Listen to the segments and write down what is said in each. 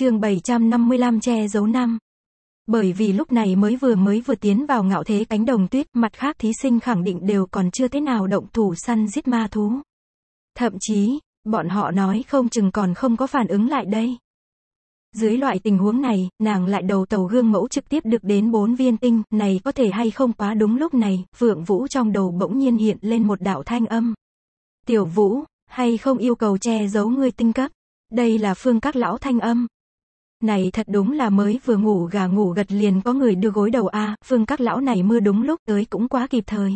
chương 755 che giấu năm. Bởi vì lúc này mới vừa mới vừa tiến vào ngạo thế cánh đồng tuyết, mặt khác thí sinh khẳng định đều còn chưa thế nào động thủ săn giết ma thú. Thậm chí, bọn họ nói không chừng còn không có phản ứng lại đây. Dưới loại tình huống này, nàng lại đầu tàu gương mẫu trực tiếp được đến bốn viên tinh, này có thể hay không quá đúng lúc này, Phượng Vũ trong đầu bỗng nhiên hiện lên một đạo thanh âm. Tiểu Vũ, hay không yêu cầu che giấu ngươi tinh cấp? Đây là phương các lão thanh âm, này thật đúng là mới vừa ngủ gà ngủ gật liền có người đưa gối đầu a, à, Phương các lão này mưa đúng lúc tới cũng quá kịp thời.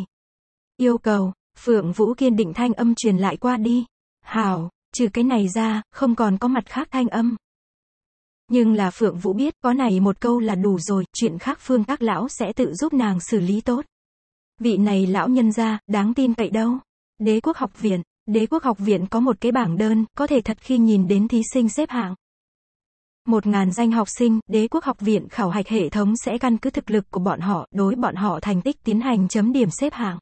Yêu cầu, Phượng Vũ kiên định thanh âm truyền lại qua đi. Hảo, trừ cái này ra, không còn có mặt khác thanh âm. Nhưng là Phượng Vũ biết, có này một câu là đủ rồi, chuyện khác Phương các lão sẽ tự giúp nàng xử lý tốt. Vị này lão nhân ra, đáng tin cậy đâu. Đế quốc học viện, đế quốc học viện có một cái bảng đơn, có thể thật khi nhìn đến thí sinh xếp hạng một ngàn danh học sinh, đế quốc học viện khảo hạch hệ thống sẽ căn cứ thực lực của bọn họ, đối bọn họ thành tích tiến hành chấm điểm xếp hạng.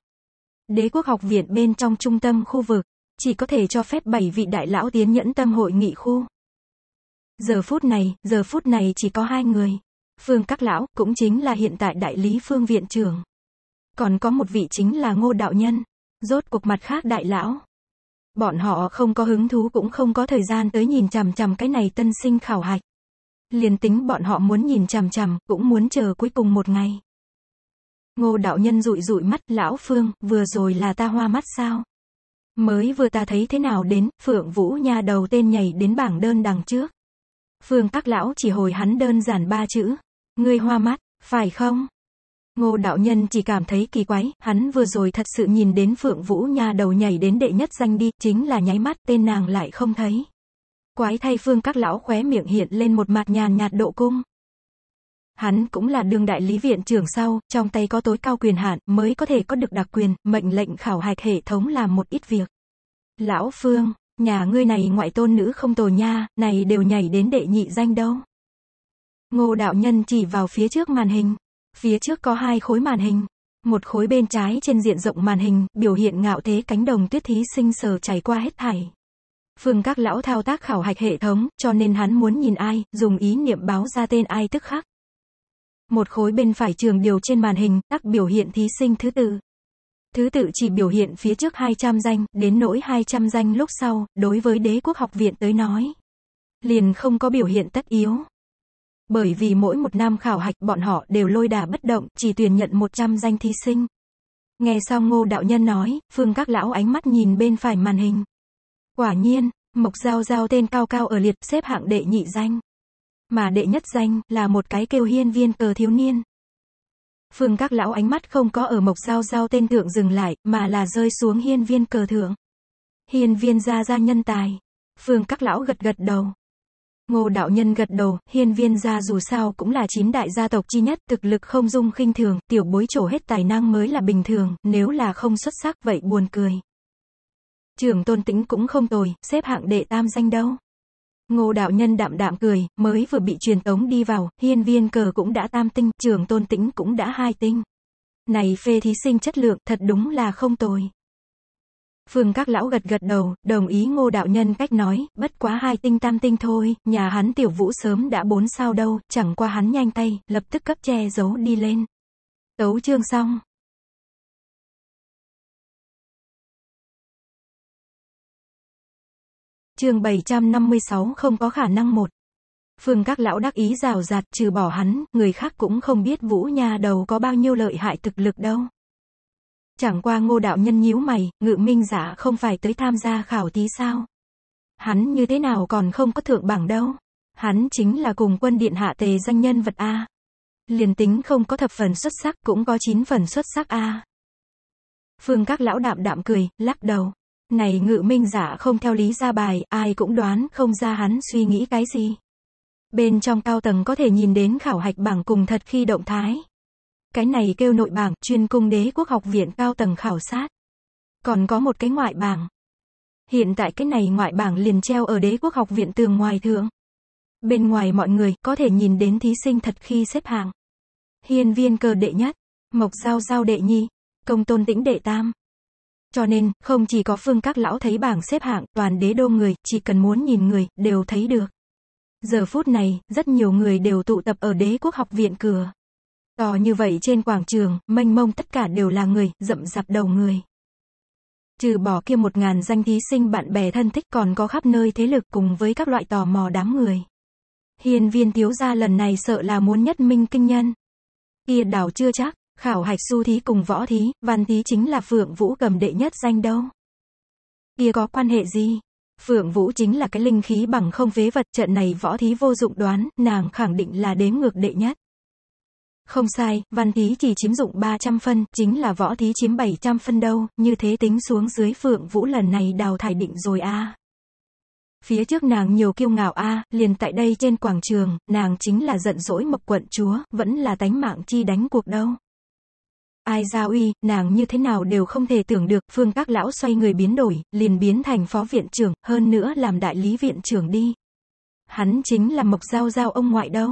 Đế quốc học viện bên trong trung tâm khu vực, chỉ có thể cho phép 7 vị đại lão tiến nhẫn tâm hội nghị khu. Giờ phút này, giờ phút này chỉ có hai người. Phương Các Lão, cũng chính là hiện tại đại lý phương viện trưởng. Còn có một vị chính là Ngô Đạo Nhân. Rốt cuộc mặt khác đại lão. Bọn họ không có hứng thú cũng không có thời gian tới nhìn chằm chằm cái này tân sinh khảo hạch liền tính bọn họ muốn nhìn chằm chằm, cũng muốn chờ cuối cùng một ngày. Ngô đạo nhân rụi rụi mắt, lão Phương, vừa rồi là ta hoa mắt sao? Mới vừa ta thấy thế nào đến, Phượng Vũ nha đầu tên nhảy đến bảng đơn đằng trước. Phương các lão chỉ hồi hắn đơn giản ba chữ. Ngươi hoa mắt, phải không? Ngô đạo nhân chỉ cảm thấy kỳ quái, hắn vừa rồi thật sự nhìn đến Phượng Vũ nha đầu nhảy đến đệ nhất danh đi, chính là nháy mắt tên nàng lại không thấy. Quái thay phương các lão khóe miệng hiện lên một mặt nhàn nhạt độ cung. Hắn cũng là đương đại lý viện trưởng sau, trong tay có tối cao quyền hạn, mới có thể có được đặc quyền, mệnh lệnh khảo hạch hệ thống làm một ít việc. Lão Phương, nhà ngươi này ngoại tôn nữ không tồi nha, này đều nhảy đến đệ nhị danh đâu. Ngô đạo nhân chỉ vào phía trước màn hình. Phía trước có hai khối màn hình. Một khối bên trái trên diện rộng màn hình, biểu hiện ngạo thế cánh đồng tuyết thí sinh sờ chảy qua hết thảy. Phương các lão thao tác khảo hạch hệ thống, cho nên hắn muốn nhìn ai, dùng ý niệm báo ra tên ai tức khắc. Một khối bên phải trường điều trên màn hình, tắc biểu hiện thí sinh thứ tự. Thứ tự chỉ biểu hiện phía trước 200 danh, đến nỗi 200 danh lúc sau, đối với đế quốc học viện tới nói. Liền không có biểu hiện tất yếu. Bởi vì mỗi một năm khảo hạch bọn họ đều lôi đà bất động, chỉ tuyển nhận 100 danh thí sinh. Nghe xong ngô đạo nhân nói, phương các lão ánh mắt nhìn bên phải màn hình. Quả nhiên, Mộc Giao Giao tên cao cao ở liệt xếp hạng đệ nhị danh. Mà đệ nhất danh là một cái kêu hiên viên cờ thiếu niên. Phương các lão ánh mắt không có ở Mộc Giao Giao tên thượng dừng lại, mà là rơi xuống hiên viên cờ thượng. Hiên viên gia gia nhân tài. Phương các lão gật gật đầu. Ngô đạo nhân gật đầu, hiên viên gia dù sao cũng là chín đại gia tộc chi nhất, thực lực không dung khinh thường, tiểu bối trổ hết tài năng mới là bình thường, nếu là không xuất sắc vậy buồn cười. Trường tôn tĩnh cũng không tồi, xếp hạng đệ tam danh đâu. Ngô đạo nhân đạm đạm cười, mới vừa bị truyền tống đi vào, hiên viên cờ cũng đã tam tinh, trường tôn tĩnh cũng đã hai tinh. Này phê thí sinh chất lượng, thật đúng là không tồi. Phương các lão gật gật đầu, đồng ý ngô đạo nhân cách nói, bất quá hai tinh tam tinh thôi, nhà hắn tiểu vũ sớm đã bốn sao đâu, chẳng qua hắn nhanh tay, lập tức cấp che giấu đi lên. Tấu chương xong. chương 756 không có khả năng một. Phương các lão đắc ý rào rạt trừ bỏ hắn, người khác cũng không biết vũ nhà đầu có bao nhiêu lợi hại thực lực đâu. Chẳng qua ngô đạo nhân nhíu mày, ngự minh giả không phải tới tham gia khảo thí sao. Hắn như thế nào còn không có thượng bảng đâu. Hắn chính là cùng quân điện hạ tề danh nhân vật A. Liền tính không có thập phần xuất sắc cũng có chín phần xuất sắc A. Phương các lão đạm đạm cười, lắc đầu. Này ngự minh giả không theo lý ra bài, ai cũng đoán không ra hắn suy nghĩ cái gì. Bên trong cao tầng có thể nhìn đến khảo hạch bảng cùng thật khi động thái. Cái này kêu nội bảng, chuyên cung đế quốc học viện cao tầng khảo sát. Còn có một cái ngoại bảng. Hiện tại cái này ngoại bảng liền treo ở đế quốc học viện tường ngoài thượng. Bên ngoài mọi người có thể nhìn đến thí sinh thật khi xếp hạng. Hiên viên cờ đệ nhất, mộc giao giao đệ nhi, công tôn tĩnh đệ tam. Cho nên, không chỉ có phương các lão thấy bảng xếp hạng, toàn đế đô người, chỉ cần muốn nhìn người, đều thấy được. Giờ phút này, rất nhiều người đều tụ tập ở đế quốc học viện cửa. To như vậy trên quảng trường, mênh mông tất cả đều là người, rậm rạp đầu người. Trừ bỏ kia một ngàn danh thí sinh bạn bè thân thích còn có khắp nơi thế lực cùng với các loại tò mò đám người. Hiền viên thiếu gia lần này sợ là muốn nhất minh kinh nhân. Kia đảo chưa chắc, khảo hạch su thí cùng võ thí, văn thí chính là Phượng Vũ cầm đệ nhất danh đâu. Kia có quan hệ gì? Phượng Vũ chính là cái linh khí bằng không phế vật trận này võ thí vô dụng đoán, nàng khẳng định là đếm ngược đệ nhất. Không sai, văn thí chỉ chiếm dụng 300 phân, chính là võ thí chiếm 700 phân đâu, như thế tính xuống dưới Phượng Vũ lần này đào thải định rồi a. Phía trước nàng nhiều kiêu ngạo a, liền tại đây trên quảng trường, nàng chính là giận dỗi mộc quận chúa, vẫn là tánh mạng chi đánh cuộc đâu. Ai ra uy, nàng như thế nào đều không thể tưởng được, phương các lão xoay người biến đổi, liền biến thành phó viện trưởng, hơn nữa làm đại lý viện trưởng đi. Hắn chính là mộc giao giao ông ngoại đâu.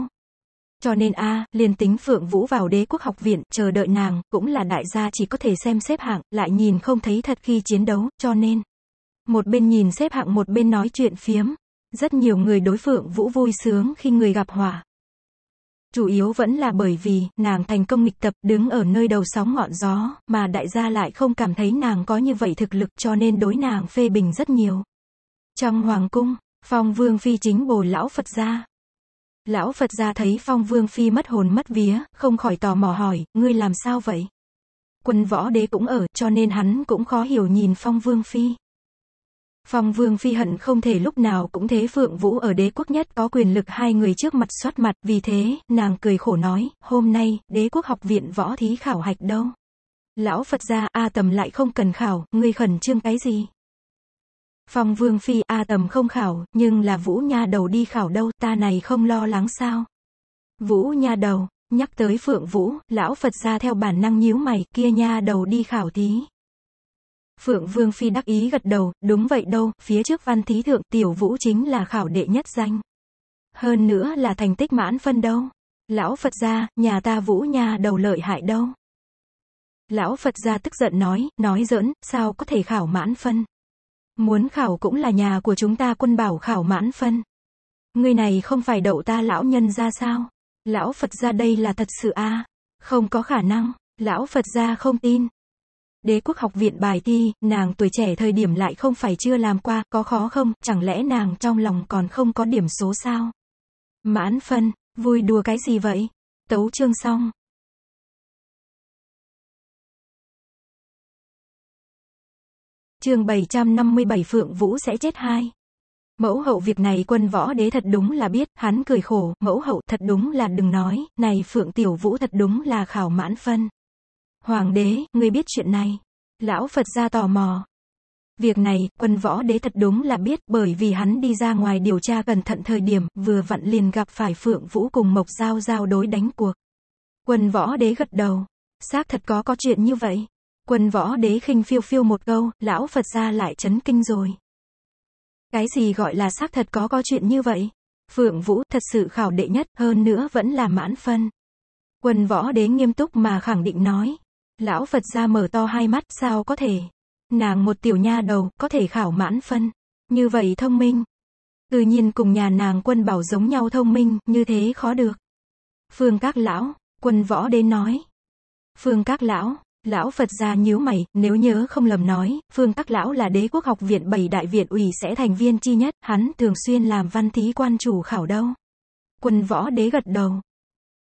Cho nên a liền tính Phượng Vũ vào đế quốc học viện, chờ đợi nàng, cũng là đại gia chỉ có thể xem xếp hạng, lại nhìn không thấy thật khi chiến đấu, cho nên. Một bên nhìn xếp hạng một bên nói chuyện phiếm. Rất nhiều người đối Phượng Vũ vui sướng khi người gặp hỏa, Chủ yếu vẫn là bởi vì nàng thành công nghịch tập đứng ở nơi đầu sóng ngọn gió mà đại gia lại không cảm thấy nàng có như vậy thực lực cho nên đối nàng phê bình rất nhiều. Trong hoàng cung, phong vương phi chính bồ lão Phật gia. Lão Phật gia thấy phong vương phi mất hồn mất vía, không khỏi tò mò hỏi, ngươi làm sao vậy? Quân võ đế cũng ở, cho nên hắn cũng khó hiểu nhìn phong vương phi. Phong Vương Phi hận không thể lúc nào cũng thế Phượng Vũ ở đế quốc nhất có quyền lực hai người trước mặt soát mặt, vì thế, nàng cười khổ nói, hôm nay, đế quốc học viện võ thí khảo hạch đâu. Lão Phật gia A Tầm lại không cần khảo, ngươi khẩn trương cái gì? Phong Vương Phi A Tầm không khảo, nhưng là Vũ Nha Đầu đi khảo đâu, ta này không lo lắng sao? Vũ Nha Đầu, nhắc tới Phượng Vũ, lão Phật gia theo bản năng nhíu mày, kia Nha Đầu đi khảo thí. Phượng Vương Phi đắc ý gật đầu, đúng vậy đâu, phía trước văn thí thượng tiểu vũ chính là khảo đệ nhất danh. Hơn nữa là thành tích mãn phân đâu. Lão Phật gia, nhà ta vũ nhà đầu lợi hại đâu. Lão Phật gia tức giận nói, nói giỡn, sao có thể khảo mãn phân. Muốn khảo cũng là nhà của chúng ta quân bảo khảo mãn phân. Người này không phải đậu ta lão nhân ra sao? Lão Phật gia đây là thật sự a à? Không có khả năng, lão Phật gia không tin, Đế quốc học viện bài thi, nàng tuổi trẻ thời điểm lại không phải chưa làm qua, có khó không, chẳng lẽ nàng trong lòng còn không có điểm số sao? Mãn phân, vui đùa cái gì vậy? Tấu chương xong. Chương 757 Phượng Vũ sẽ chết hai. Mẫu hậu việc này quân võ đế thật đúng là biết, hắn cười khổ, mẫu hậu thật đúng là đừng nói, này Phượng Tiểu Vũ thật đúng là khảo mãn phân. Hoàng đế, ngươi biết chuyện này. Lão Phật ra tò mò. Việc này, quân võ đế thật đúng là biết, bởi vì hắn đi ra ngoài điều tra cẩn thận thời điểm, vừa vặn liền gặp phải Phượng Vũ cùng Mộc Giao giao đối đánh cuộc. Quân võ đế gật đầu. Xác thật có có chuyện như vậy. Quân võ đế khinh phiêu phiêu một câu, lão Phật ra lại chấn kinh rồi. Cái gì gọi là xác thật có có chuyện như vậy? Phượng Vũ thật sự khảo đệ nhất, hơn nữa vẫn là mãn phân. Quân võ đế nghiêm túc mà khẳng định nói. Lão Phật ra mở to hai mắt, sao có thể? Nàng một tiểu nha đầu, có thể khảo mãn phân. Như vậy thông minh. Tự nhiên cùng nhà nàng quân bảo giống nhau thông minh, như thế khó được. Phương các lão, quân võ đến nói. Phương các lão, lão Phật gia nhíu mày, nếu nhớ không lầm nói, Phương các lão là đế quốc học viện bảy đại viện ủy sẽ thành viên chi nhất, hắn thường xuyên làm văn thí quan chủ khảo đâu. Quân võ đế gật đầu,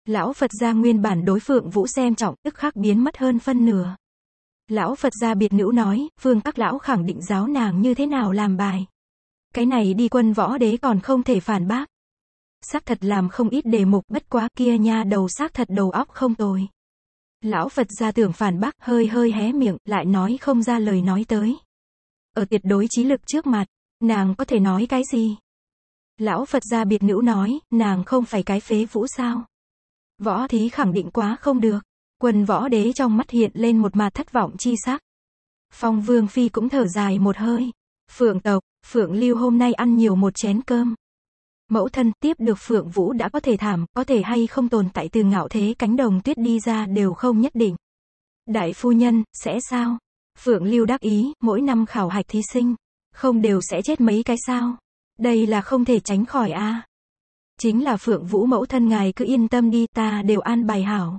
Lão Phật gia nguyên bản đối Phượng Vũ xem trọng, tức khắc biến mất hơn phân nửa. Lão Phật gia biệt nữ nói, Vương các lão khẳng định giáo nàng như thế nào làm bài. Cái này đi quân võ đế còn không thể phản bác. Xác thật làm không ít đề mục bất quá kia nha đầu xác thật đầu óc không tồi. Lão Phật gia tưởng phản bác hơi hơi hé miệng, lại nói không ra lời nói tới. Ở tuyệt đối trí lực trước mặt, nàng có thể nói cái gì? Lão Phật gia biệt nữ nói, nàng không phải cái phế vũ sao? Võ thí khẳng định quá không được. Quần võ đế trong mắt hiện lên một mặt thất vọng chi sắc. Phong Vương Phi cũng thở dài một hơi. Phượng tộc, Phượng Lưu hôm nay ăn nhiều một chén cơm. Mẫu thân tiếp được Phượng Vũ đã có thể thảm, có thể hay không tồn tại từ ngạo thế cánh đồng tuyết đi ra đều không nhất định. Đại phu nhân, sẽ sao? Phượng Lưu đắc ý, mỗi năm khảo hạch thí sinh, không đều sẽ chết mấy cái sao? Đây là không thể tránh khỏi a. À. Chính là Phượng Vũ mẫu thân ngài cứ yên tâm đi ta đều an bài hảo.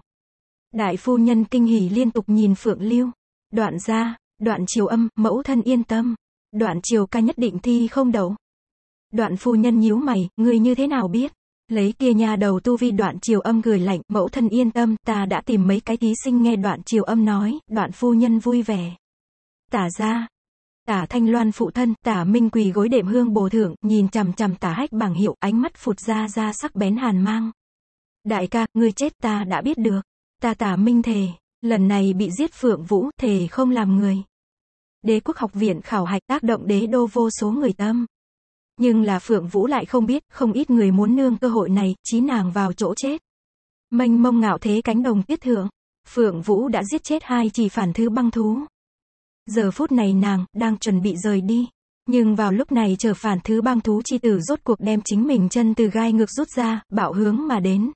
Đại phu nhân kinh hỉ liên tục nhìn Phượng lưu Đoạn ra, đoạn chiều âm, mẫu thân yên tâm. Đoạn chiều ca nhất định thi không đậu Đoạn phu nhân nhíu mày, người như thế nào biết? Lấy kia nhà đầu tu vi đoạn chiều âm gửi lạnh, mẫu thân yên tâm, ta đã tìm mấy cái thí sinh nghe đoạn chiều âm nói, đoạn phu nhân vui vẻ. Tả ra, Tả Thanh Loan phụ thân, Tả Minh quỳ gối đệm hương bồ thượng, nhìn chằm chằm Tả Hách bằng hiệu, ánh mắt phụt ra ra sắc bén hàn mang. Đại ca, ngươi chết ta đã biết được. Ta Tả Minh thề, lần này bị giết Phượng Vũ, thề không làm người. Đế quốc học viện khảo hạch tác động đế đô vô số người tâm. Nhưng là Phượng Vũ lại không biết, không ít người muốn nương cơ hội này, chí nàng vào chỗ chết. Mênh mông ngạo thế cánh đồng tiết thượng. Phượng Vũ đã giết chết hai chỉ phản thứ băng thú. Giờ phút này nàng đang chuẩn bị rời đi. Nhưng vào lúc này trở phản thứ băng thú chi tử rốt cuộc đem chính mình chân từ gai ngược rút ra, bạo hướng mà đến.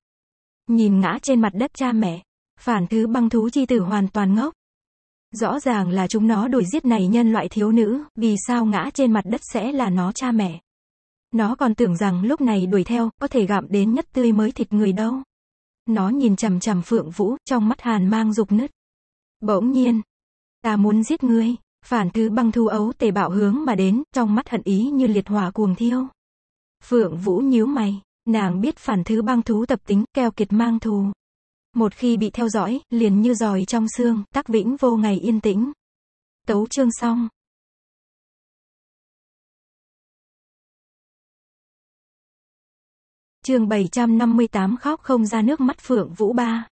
Nhìn ngã trên mặt đất cha mẹ, phản thứ băng thú chi tử hoàn toàn ngốc. Rõ ràng là chúng nó đuổi giết này nhân loại thiếu nữ, vì sao ngã trên mặt đất sẽ là nó cha mẹ. Nó còn tưởng rằng lúc này đuổi theo, có thể gặm đến nhất tươi mới thịt người đâu. Nó nhìn chằm chằm Phượng Vũ, trong mắt hàn mang dục nứt. Bỗng nhiên, Ta muốn giết ngươi. Phản thứ băng thu ấu tề bạo hướng mà đến, trong mắt hận ý như liệt hỏa cuồng thiêu. Phượng Vũ nhíu mày, nàng biết phản thứ băng thú tập tính, keo kiệt mang thù. Một khi bị theo dõi, liền như giòi trong xương, tắc vĩnh vô ngày yên tĩnh. Tấu chương xong. Chương 758 khóc không ra nước mắt Phượng Vũ ba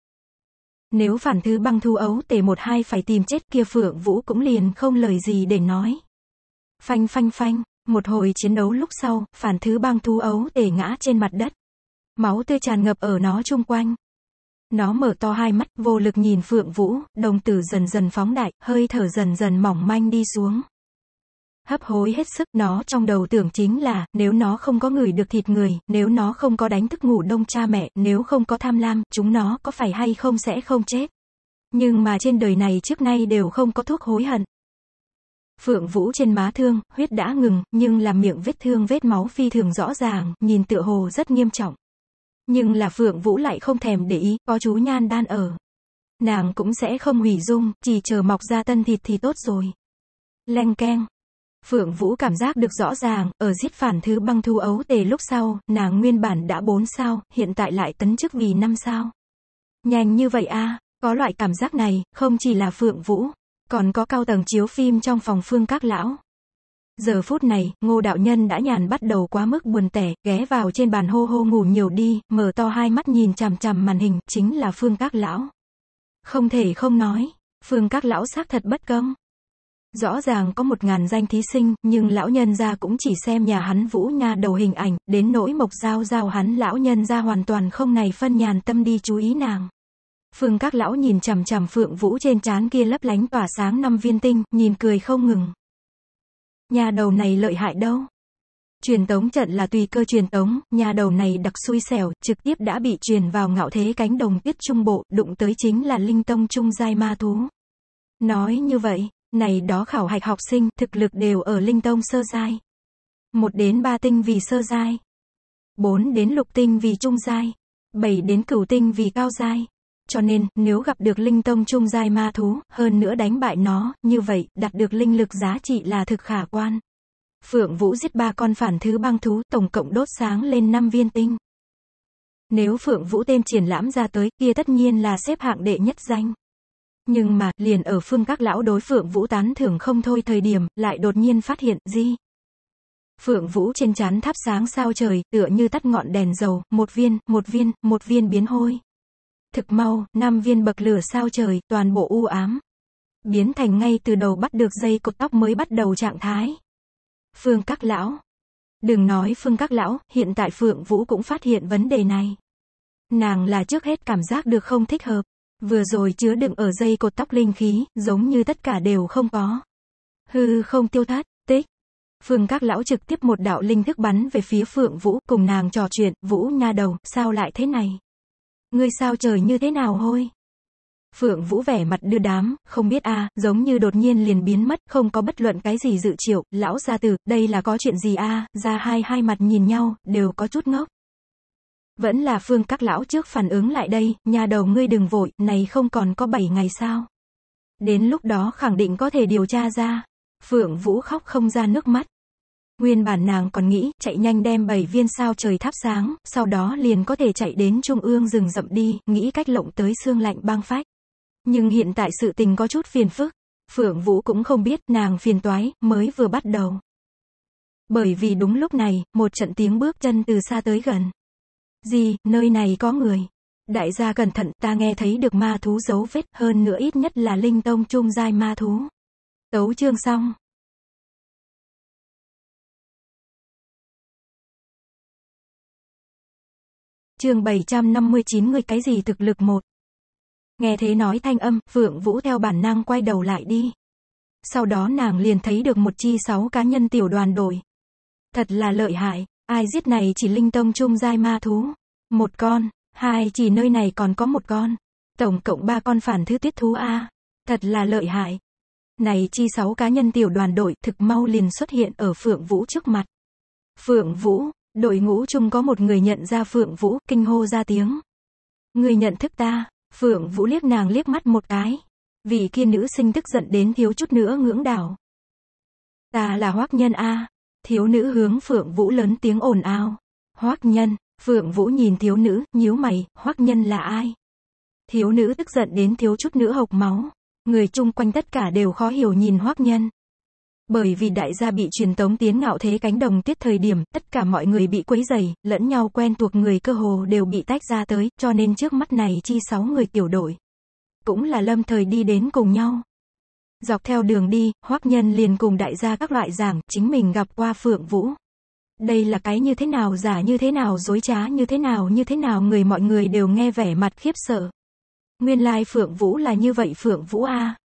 nếu phản thứ băng thu ấu tề một hai phải tìm chết kia Phượng Vũ cũng liền không lời gì để nói. Phanh phanh phanh, một hồi chiến đấu lúc sau, phản thứ băng thu ấu tề ngã trên mặt đất. Máu tươi tràn ngập ở nó chung quanh. Nó mở to hai mắt, vô lực nhìn Phượng Vũ, đồng tử dần dần phóng đại, hơi thở dần dần mỏng manh đi xuống hấp hối hết sức, nó trong đầu tưởng chính là, nếu nó không có người được thịt người, nếu nó không có đánh thức ngủ đông cha mẹ, nếu không có tham lam, chúng nó có phải hay không sẽ không chết. Nhưng mà trên đời này trước nay đều không có thuốc hối hận. Phượng Vũ trên má thương, huyết đã ngừng, nhưng làm miệng vết thương vết máu phi thường rõ ràng, nhìn tựa hồ rất nghiêm trọng. Nhưng là Phượng Vũ lại không thèm để ý, có chú Nhan đan ở. Nàng cũng sẽ không hủy dung, chỉ chờ mọc ra tân thịt thì tốt rồi. Lanh keng, Phượng Vũ cảm giác được rõ ràng, ở giết phản thứ băng thu ấu tề lúc sau, nàng nguyên bản đã 4 sao, hiện tại lại tấn chức vì 5 sao. Nhanh như vậy a có loại cảm giác này, không chỉ là Phượng Vũ, còn có cao tầng chiếu phim trong phòng phương các lão. Giờ phút này, ngô đạo nhân đã nhàn bắt đầu quá mức buồn tẻ, ghé vào trên bàn hô hô ngủ nhiều đi, mở to hai mắt nhìn chằm chằm màn hình, chính là phương các lão. Không thể không nói, phương các lão xác thật bất công. Rõ ràng có một ngàn danh thí sinh, nhưng lão nhân gia cũng chỉ xem nhà hắn Vũ nha đầu hình ảnh, đến nỗi Mộc Giao Giao hắn lão nhân gia hoàn toàn không này phân nhàn tâm đi chú ý nàng. Phương các lão nhìn chằm chằm Phượng Vũ trên trán kia lấp lánh tỏa sáng năm viên tinh, nhìn cười không ngừng. Nhà đầu này lợi hại đâu? Truyền tống trận là tùy cơ truyền tống, nhà đầu này đặc xui xẻo, trực tiếp đã bị truyền vào ngạo thế cánh đồng tiết trung bộ, đụng tới chính là linh tông trung giai ma thú. Nói như vậy, này đó khảo hạch học sinh, thực lực đều ở linh tông sơ giai. 1 đến 3 tinh vì sơ giai. 4 đến lục tinh vì trung giai. 7 đến cửu tinh vì cao giai. Cho nên, nếu gặp được linh tông trung giai ma thú, hơn nữa đánh bại nó, như vậy, đạt được linh lực giá trị là thực khả quan. Phượng Vũ giết ba con phản thứ băng thú, tổng cộng đốt sáng lên 5 viên tinh. Nếu Phượng Vũ tên triển lãm ra tới, kia tất nhiên là xếp hạng đệ nhất danh. Nhưng mà, liền ở phương các lão đối Phượng Vũ tán thưởng không thôi thời điểm, lại đột nhiên phát hiện, gì Phượng Vũ trên chán thắp sáng sao trời, tựa như tắt ngọn đèn dầu, một viên, một viên, một viên biến hôi. Thực mau, năm viên bậc lửa sao trời, toàn bộ u ám. Biến thành ngay từ đầu bắt được dây cột tóc mới bắt đầu trạng thái. Phương các lão. Đừng nói phương các lão, hiện tại Phượng Vũ cũng phát hiện vấn đề này. Nàng là trước hết cảm giác được không thích hợp vừa rồi chứa đựng ở dây cột tóc linh khí, giống như tất cả đều không có. Hư không tiêu thất, tích. Phương các lão trực tiếp một đạo linh thức bắn về phía Phượng Vũ, cùng nàng trò chuyện, Vũ nha đầu, sao lại thế này? Ngươi sao trời như thế nào hôi? Phượng Vũ vẻ mặt đưa đám, không biết a, giống như đột nhiên liền biến mất, không có bất luận cái gì dự triệu, lão gia tử, đây là có chuyện gì a, ra hai hai mặt nhìn nhau, đều có chút ngốc. Vẫn là phương các lão trước phản ứng lại đây, nhà đầu ngươi đừng vội, này không còn có 7 ngày sao. Đến lúc đó khẳng định có thể điều tra ra. Phượng Vũ khóc không ra nước mắt. Nguyên bản nàng còn nghĩ, chạy nhanh đem 7 viên sao trời thắp sáng, sau đó liền có thể chạy đến trung ương rừng rậm đi, nghĩ cách lộng tới xương lạnh băng phách. Nhưng hiện tại sự tình có chút phiền phức. Phượng Vũ cũng không biết nàng phiền toái, mới vừa bắt đầu. Bởi vì đúng lúc này, một trận tiếng bước chân từ xa tới gần. Gì, nơi này có người. Đại gia cẩn thận, ta nghe thấy được ma thú dấu vết, hơn nữa ít nhất là linh tông trung giai ma thú. Tấu chương xong. Chương 759 người cái gì thực lực một. Nghe thế nói thanh âm, Phượng Vũ theo bản năng quay đầu lại đi. Sau đó nàng liền thấy được một chi sáu cá nhân tiểu đoàn đội. Thật là lợi hại. Ai giết này chỉ linh tông trung giai ma thú. Một con, hai chỉ nơi này còn có một con. Tổng cộng ba con phản thứ tuyết thú A. Thật là lợi hại. Này chi sáu cá nhân tiểu đoàn đội thực mau liền xuất hiện ở Phượng Vũ trước mặt. Phượng Vũ, đội ngũ chung có một người nhận ra Phượng Vũ, kinh hô ra tiếng. Người nhận thức ta, Phượng Vũ liếc nàng liếc mắt một cái. Vì kia nữ sinh tức giận đến thiếu chút nữa ngưỡng đảo. Ta là hoác nhân A, Thiếu nữ hướng Phượng Vũ lớn tiếng ồn ào. Hoắc nhân, Phượng Vũ nhìn thiếu nữ, nhíu mày, Hoắc nhân là ai? Thiếu nữ tức giận đến thiếu chút nữa hộc máu. Người chung quanh tất cả đều khó hiểu nhìn Hoắc nhân. Bởi vì đại gia bị truyền tống tiến ngạo thế cánh đồng tuyết thời điểm, tất cả mọi người bị quấy dày, lẫn nhau quen thuộc người cơ hồ đều bị tách ra tới, cho nên trước mắt này chi sáu người tiểu đội. Cũng là lâm thời đi đến cùng nhau. Dọc theo đường đi, Hoắc Nhân liền cùng đại gia các loại giảng, chính mình gặp qua Phượng Vũ. Đây là cái như thế nào giả như thế nào dối trá như thế nào như thế nào người mọi người đều nghe vẻ mặt khiếp sợ. Nguyên lai like Phượng Vũ là như vậy Phượng Vũ A.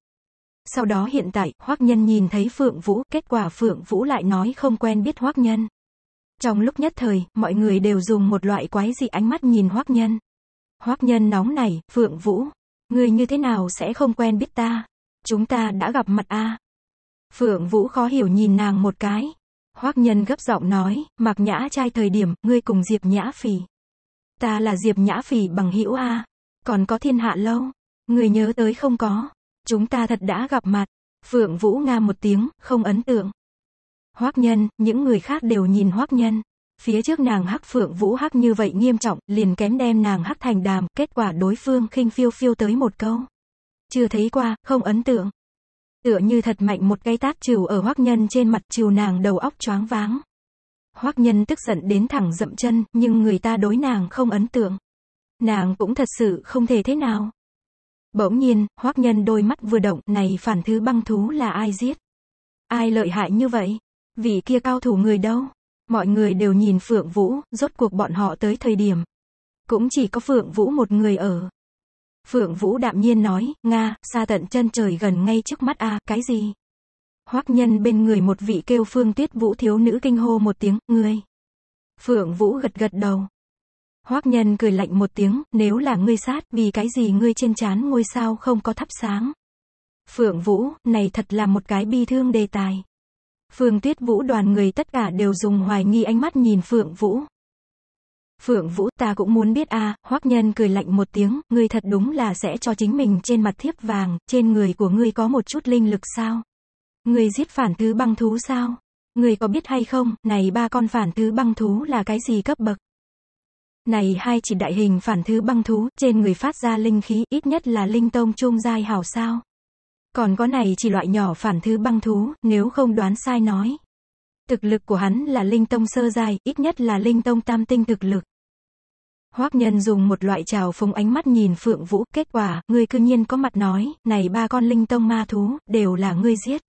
Sau đó hiện tại, Hoắc Nhân nhìn thấy Phượng Vũ, kết quả Phượng Vũ lại nói không quen biết Hoắc Nhân. Trong lúc nhất thời, mọi người đều dùng một loại quái dị ánh mắt nhìn Hoắc Nhân. Hoắc Nhân nóng này, Phượng Vũ, người như thế nào sẽ không quen biết ta? Chúng ta đã gặp mặt a. À. Phượng Vũ khó hiểu nhìn nàng một cái. Hoắc Nhân gấp giọng nói, mặc Nhã trai thời điểm, ngươi cùng Diệp Nhã phì Ta là Diệp Nhã phì bằng hữu a, à. còn có Thiên Hạ lâu, người nhớ tới không có? Chúng ta thật đã gặp mặt. Phượng Vũ nga một tiếng, không ấn tượng. Hoắc Nhân, những người khác đều nhìn Hoắc Nhân. Phía trước nàng hắc Phượng Vũ hắc như vậy nghiêm trọng, liền kém đem nàng hắc thành đàm, kết quả đối phương khinh phiêu phiêu tới một câu chưa thấy qua, không ấn tượng. Tựa như thật mạnh một cái tát trừ ở hoắc nhân trên mặt trừ nàng đầu óc choáng váng. Hoắc nhân tức giận đến thẳng dậm chân, nhưng người ta đối nàng không ấn tượng. Nàng cũng thật sự không thể thế nào. Bỗng nhiên, hoắc nhân đôi mắt vừa động, này phản thứ băng thú là ai giết? Ai lợi hại như vậy? Vị kia cao thủ người đâu? Mọi người đều nhìn Phượng Vũ, rốt cuộc bọn họ tới thời điểm. Cũng chỉ có Phượng Vũ một người ở. Phượng Vũ đạm nhiên nói, Nga, xa tận chân trời gần ngay trước mắt a cái gì? Hoắc nhân bên người một vị kêu phương tuyết vũ thiếu nữ kinh hô một tiếng, ngươi. Phượng Vũ gật gật đầu. Hoắc nhân cười lạnh một tiếng, nếu là ngươi sát, vì cái gì ngươi trên chán ngôi sao không có thắp sáng. Phượng Vũ, này thật là một cái bi thương đề tài. Phương Tuyết Vũ đoàn người tất cả đều dùng hoài nghi ánh mắt nhìn Phượng Vũ. Phượng Vũ ta cũng muốn biết a à, Hoắc Nhân cười lạnh một tiếng, ngươi thật đúng là sẽ cho chính mình trên mặt thiếp vàng, trên người của ngươi có một chút linh lực sao? Ngươi giết phản thứ băng thú sao? Ngươi có biết hay không, này ba con phản thứ băng thú là cái gì cấp bậc? Này hai chỉ đại hình phản thứ băng thú, trên người phát ra linh khí, ít nhất là linh tông trung giai hảo sao. Còn có này chỉ loại nhỏ phản thứ băng thú, nếu không đoán sai nói. Thực lực của hắn là linh tông sơ dài ít nhất là linh tông tam tinh thực lực. Hoác nhân dùng một loại trào phúng ánh mắt nhìn Phượng Vũ, kết quả, ngươi cư nhiên có mặt nói, này ba con linh tông ma thú, đều là ngươi giết.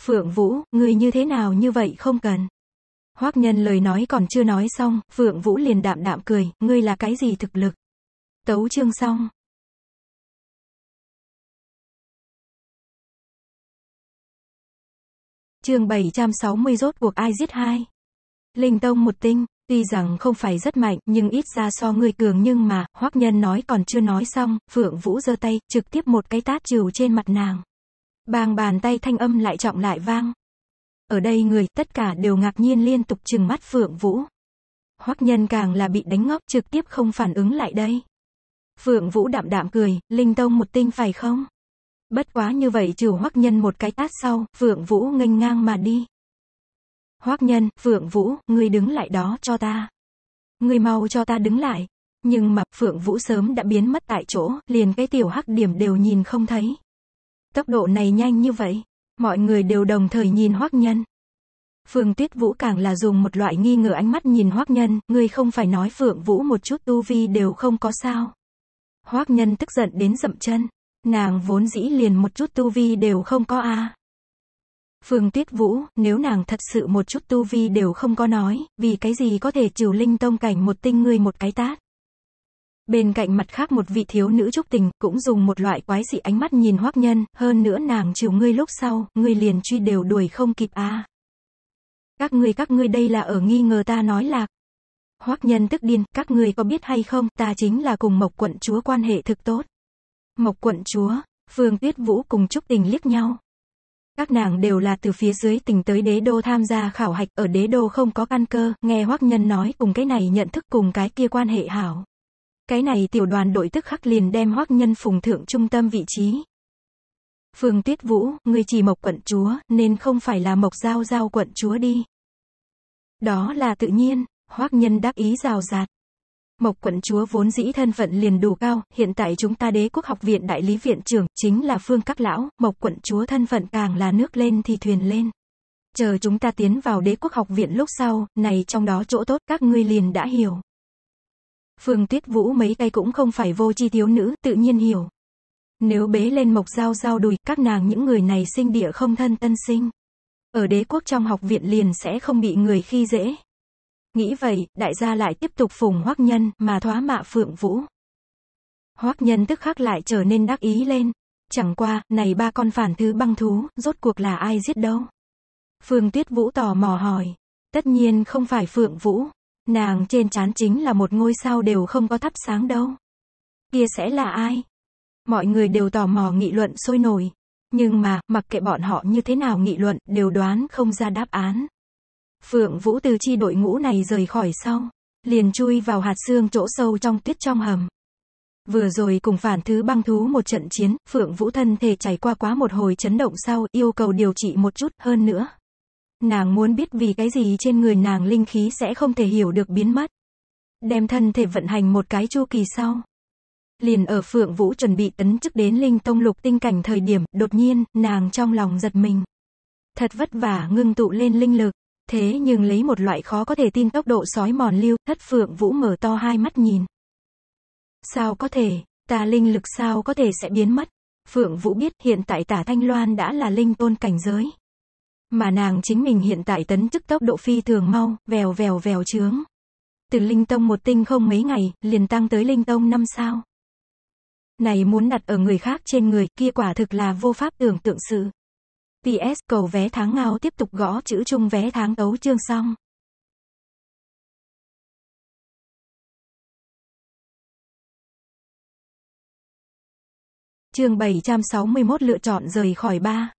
Phượng Vũ, ngươi như thế nào như vậy không cần. Hoác nhân lời nói còn chưa nói xong, Phượng Vũ liền đạm đạm cười, ngươi là cái gì thực lực. Tấu chương xong. Chương 760 rốt cuộc ai giết hai. Linh Tông một tinh, Tuy rằng không phải rất mạnh, nhưng ít ra so người cường nhưng mà, hoắc nhân nói còn chưa nói xong, Phượng Vũ giơ tay, trực tiếp một cái tát trừ trên mặt nàng. Bàng bàn tay thanh âm lại trọng lại vang. Ở đây người, tất cả đều ngạc nhiên liên tục chừng mắt Phượng Vũ. hoắc nhân càng là bị đánh ngốc, trực tiếp không phản ứng lại đây. Phượng Vũ đạm đạm cười, Linh Tông một tinh phải không? Bất quá như vậy trừ hoắc nhân một cái tát sau, Phượng Vũ nghênh ngang mà đi. Hoác nhân, Phượng Vũ, ngươi đứng lại đó cho ta. Ngươi mau cho ta đứng lại. Nhưng mà, Phượng Vũ sớm đã biến mất tại chỗ, liền cái tiểu hắc điểm đều nhìn không thấy. Tốc độ này nhanh như vậy, mọi người đều đồng thời nhìn Hoác nhân. Phương Tuyết Vũ càng là dùng một loại nghi ngờ ánh mắt nhìn Hoác Nhân, ngươi không phải nói Phượng Vũ một chút tu vi đều không có sao. Hoác Nhân tức giận đến dậm chân, nàng vốn dĩ liền một chút tu vi đều không có a. À. Phương Tuyết Vũ, nếu nàng thật sự một chút tu vi đều không có nói, vì cái gì có thể trừ linh tông cảnh một tinh ngươi một cái tát. Bên cạnh mặt khác một vị thiếu nữ trúc tình, cũng dùng một loại quái dị ánh mắt nhìn hoác nhân, hơn nữa nàng chiều ngươi lúc sau, ngươi liền truy đều đuổi không kịp a. À. Các ngươi các ngươi đây là ở nghi ngờ ta nói là. Hoác nhân tức điên, các ngươi có biết hay không, ta chính là cùng Mộc quận chúa quan hệ thực tốt. Mộc quận chúa, Phương Tuyết Vũ cùng Trúc Tình liếc nhau, các nàng đều là từ phía dưới tỉnh tới đế đô tham gia khảo hạch, ở đế đô không có căn cơ, nghe hoắc nhân nói cùng cái này nhận thức cùng cái kia quan hệ hảo. Cái này tiểu đoàn đội tức khắc liền đem hoắc nhân phùng thượng trung tâm vị trí. Phương Tuyết Vũ, người chỉ mộc quận chúa, nên không phải là mộc giao giao quận chúa đi. Đó là tự nhiên, hoắc nhân đắc ý rào rạt. Mộc quận chúa vốn dĩ thân phận liền đủ cao, hiện tại chúng ta đế quốc học viện đại lý viện trưởng, chính là phương các lão, mộc quận chúa thân phận càng là nước lên thì thuyền lên. Chờ chúng ta tiến vào đế quốc học viện lúc sau, này trong đó chỗ tốt, các ngươi liền đã hiểu. Phương Tuyết Vũ mấy tay cũng không phải vô chi thiếu nữ, tự nhiên hiểu. Nếu bế lên mộc dao dao đùi, các nàng những người này sinh địa không thân tân sinh. Ở đế quốc trong học viện liền sẽ không bị người khi dễ. Nghĩ vậy, đại gia lại tiếp tục phùng hoắc nhân mà thoá mạ phượng vũ. Hoắc nhân tức khắc lại trở nên đắc ý lên. Chẳng qua, này ba con phản thứ băng thú, rốt cuộc là ai giết đâu? Phương Tuyết Vũ tò mò hỏi. Tất nhiên không phải Phượng Vũ. Nàng trên chán chính là một ngôi sao đều không có thắp sáng đâu. Kia sẽ là ai? Mọi người đều tò mò nghị luận sôi nổi. Nhưng mà, mặc kệ bọn họ như thế nào nghị luận, đều đoán không ra đáp án. Phượng Vũ từ chi đội ngũ này rời khỏi sau, liền chui vào hạt xương chỗ sâu trong tuyết trong hầm. Vừa rồi cùng phản thứ băng thú một trận chiến, Phượng Vũ thân thể chảy qua quá một hồi chấn động sau, yêu cầu điều trị một chút hơn nữa. Nàng muốn biết vì cái gì trên người nàng linh khí sẽ không thể hiểu được biến mất. Đem thân thể vận hành một cái chu kỳ sau. Liền ở Phượng Vũ chuẩn bị tấn chức đến linh tông lục tinh cảnh thời điểm, đột nhiên, nàng trong lòng giật mình. Thật vất vả ngưng tụ lên linh lực, Thế nhưng lấy một loại khó có thể tin tốc độ sói mòn lưu, thất phượng vũ mở to hai mắt nhìn. Sao có thể, tà linh lực sao có thể sẽ biến mất? Phượng Vũ biết hiện tại tả Thanh Loan đã là linh tôn cảnh giới. Mà nàng chính mình hiện tại tấn chức tốc độ phi thường mau, vèo vèo vèo trướng. Từ linh tông một tinh không mấy ngày, liền tăng tới linh tông năm sao. Này muốn đặt ở người khác trên người, kia quả thực là vô pháp tưởng tượng sự. PS cầu vé tháng ngao tiếp tục gõ chữ chung vé tháng tấu chương xong. Chương 761 lựa chọn rời khỏi ba.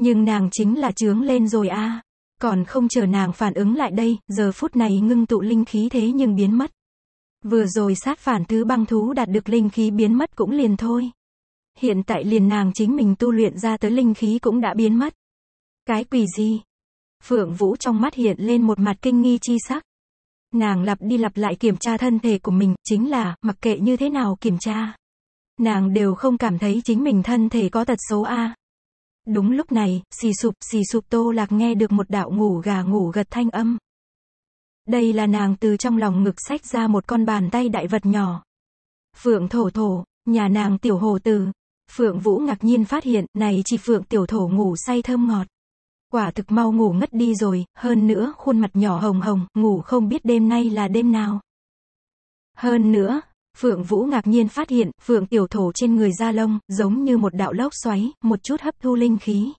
Nhưng nàng chính là trướng lên rồi a. À. Còn không chờ nàng phản ứng lại đây, giờ phút này ngưng tụ linh khí thế nhưng biến mất. Vừa rồi sát phản thứ băng thú đạt được linh khí biến mất cũng liền thôi hiện tại liền nàng chính mình tu luyện ra tới linh khí cũng đã biến mất. Cái quỷ gì? Phượng Vũ trong mắt hiện lên một mặt kinh nghi chi sắc. Nàng lặp đi lặp lại kiểm tra thân thể của mình, chính là, mặc kệ như thế nào kiểm tra. Nàng đều không cảm thấy chính mình thân thể có tật xấu A. Đúng lúc này, xì sụp xì sụp tô lạc nghe được một đạo ngủ gà ngủ gật thanh âm. Đây là nàng từ trong lòng ngực sách ra một con bàn tay đại vật nhỏ. Phượng thổ thổ, nhà nàng tiểu hồ từ Phượng Vũ ngạc nhiên phát hiện, này chỉ Phượng Tiểu Thổ ngủ say thơm ngọt. Quả thực mau ngủ ngất đi rồi, hơn nữa khuôn mặt nhỏ hồng hồng, ngủ không biết đêm nay là đêm nào. Hơn nữa, Phượng Vũ ngạc nhiên phát hiện, Phượng Tiểu Thổ trên người da lông, giống như một đạo lốc xoáy, một chút hấp thu linh khí.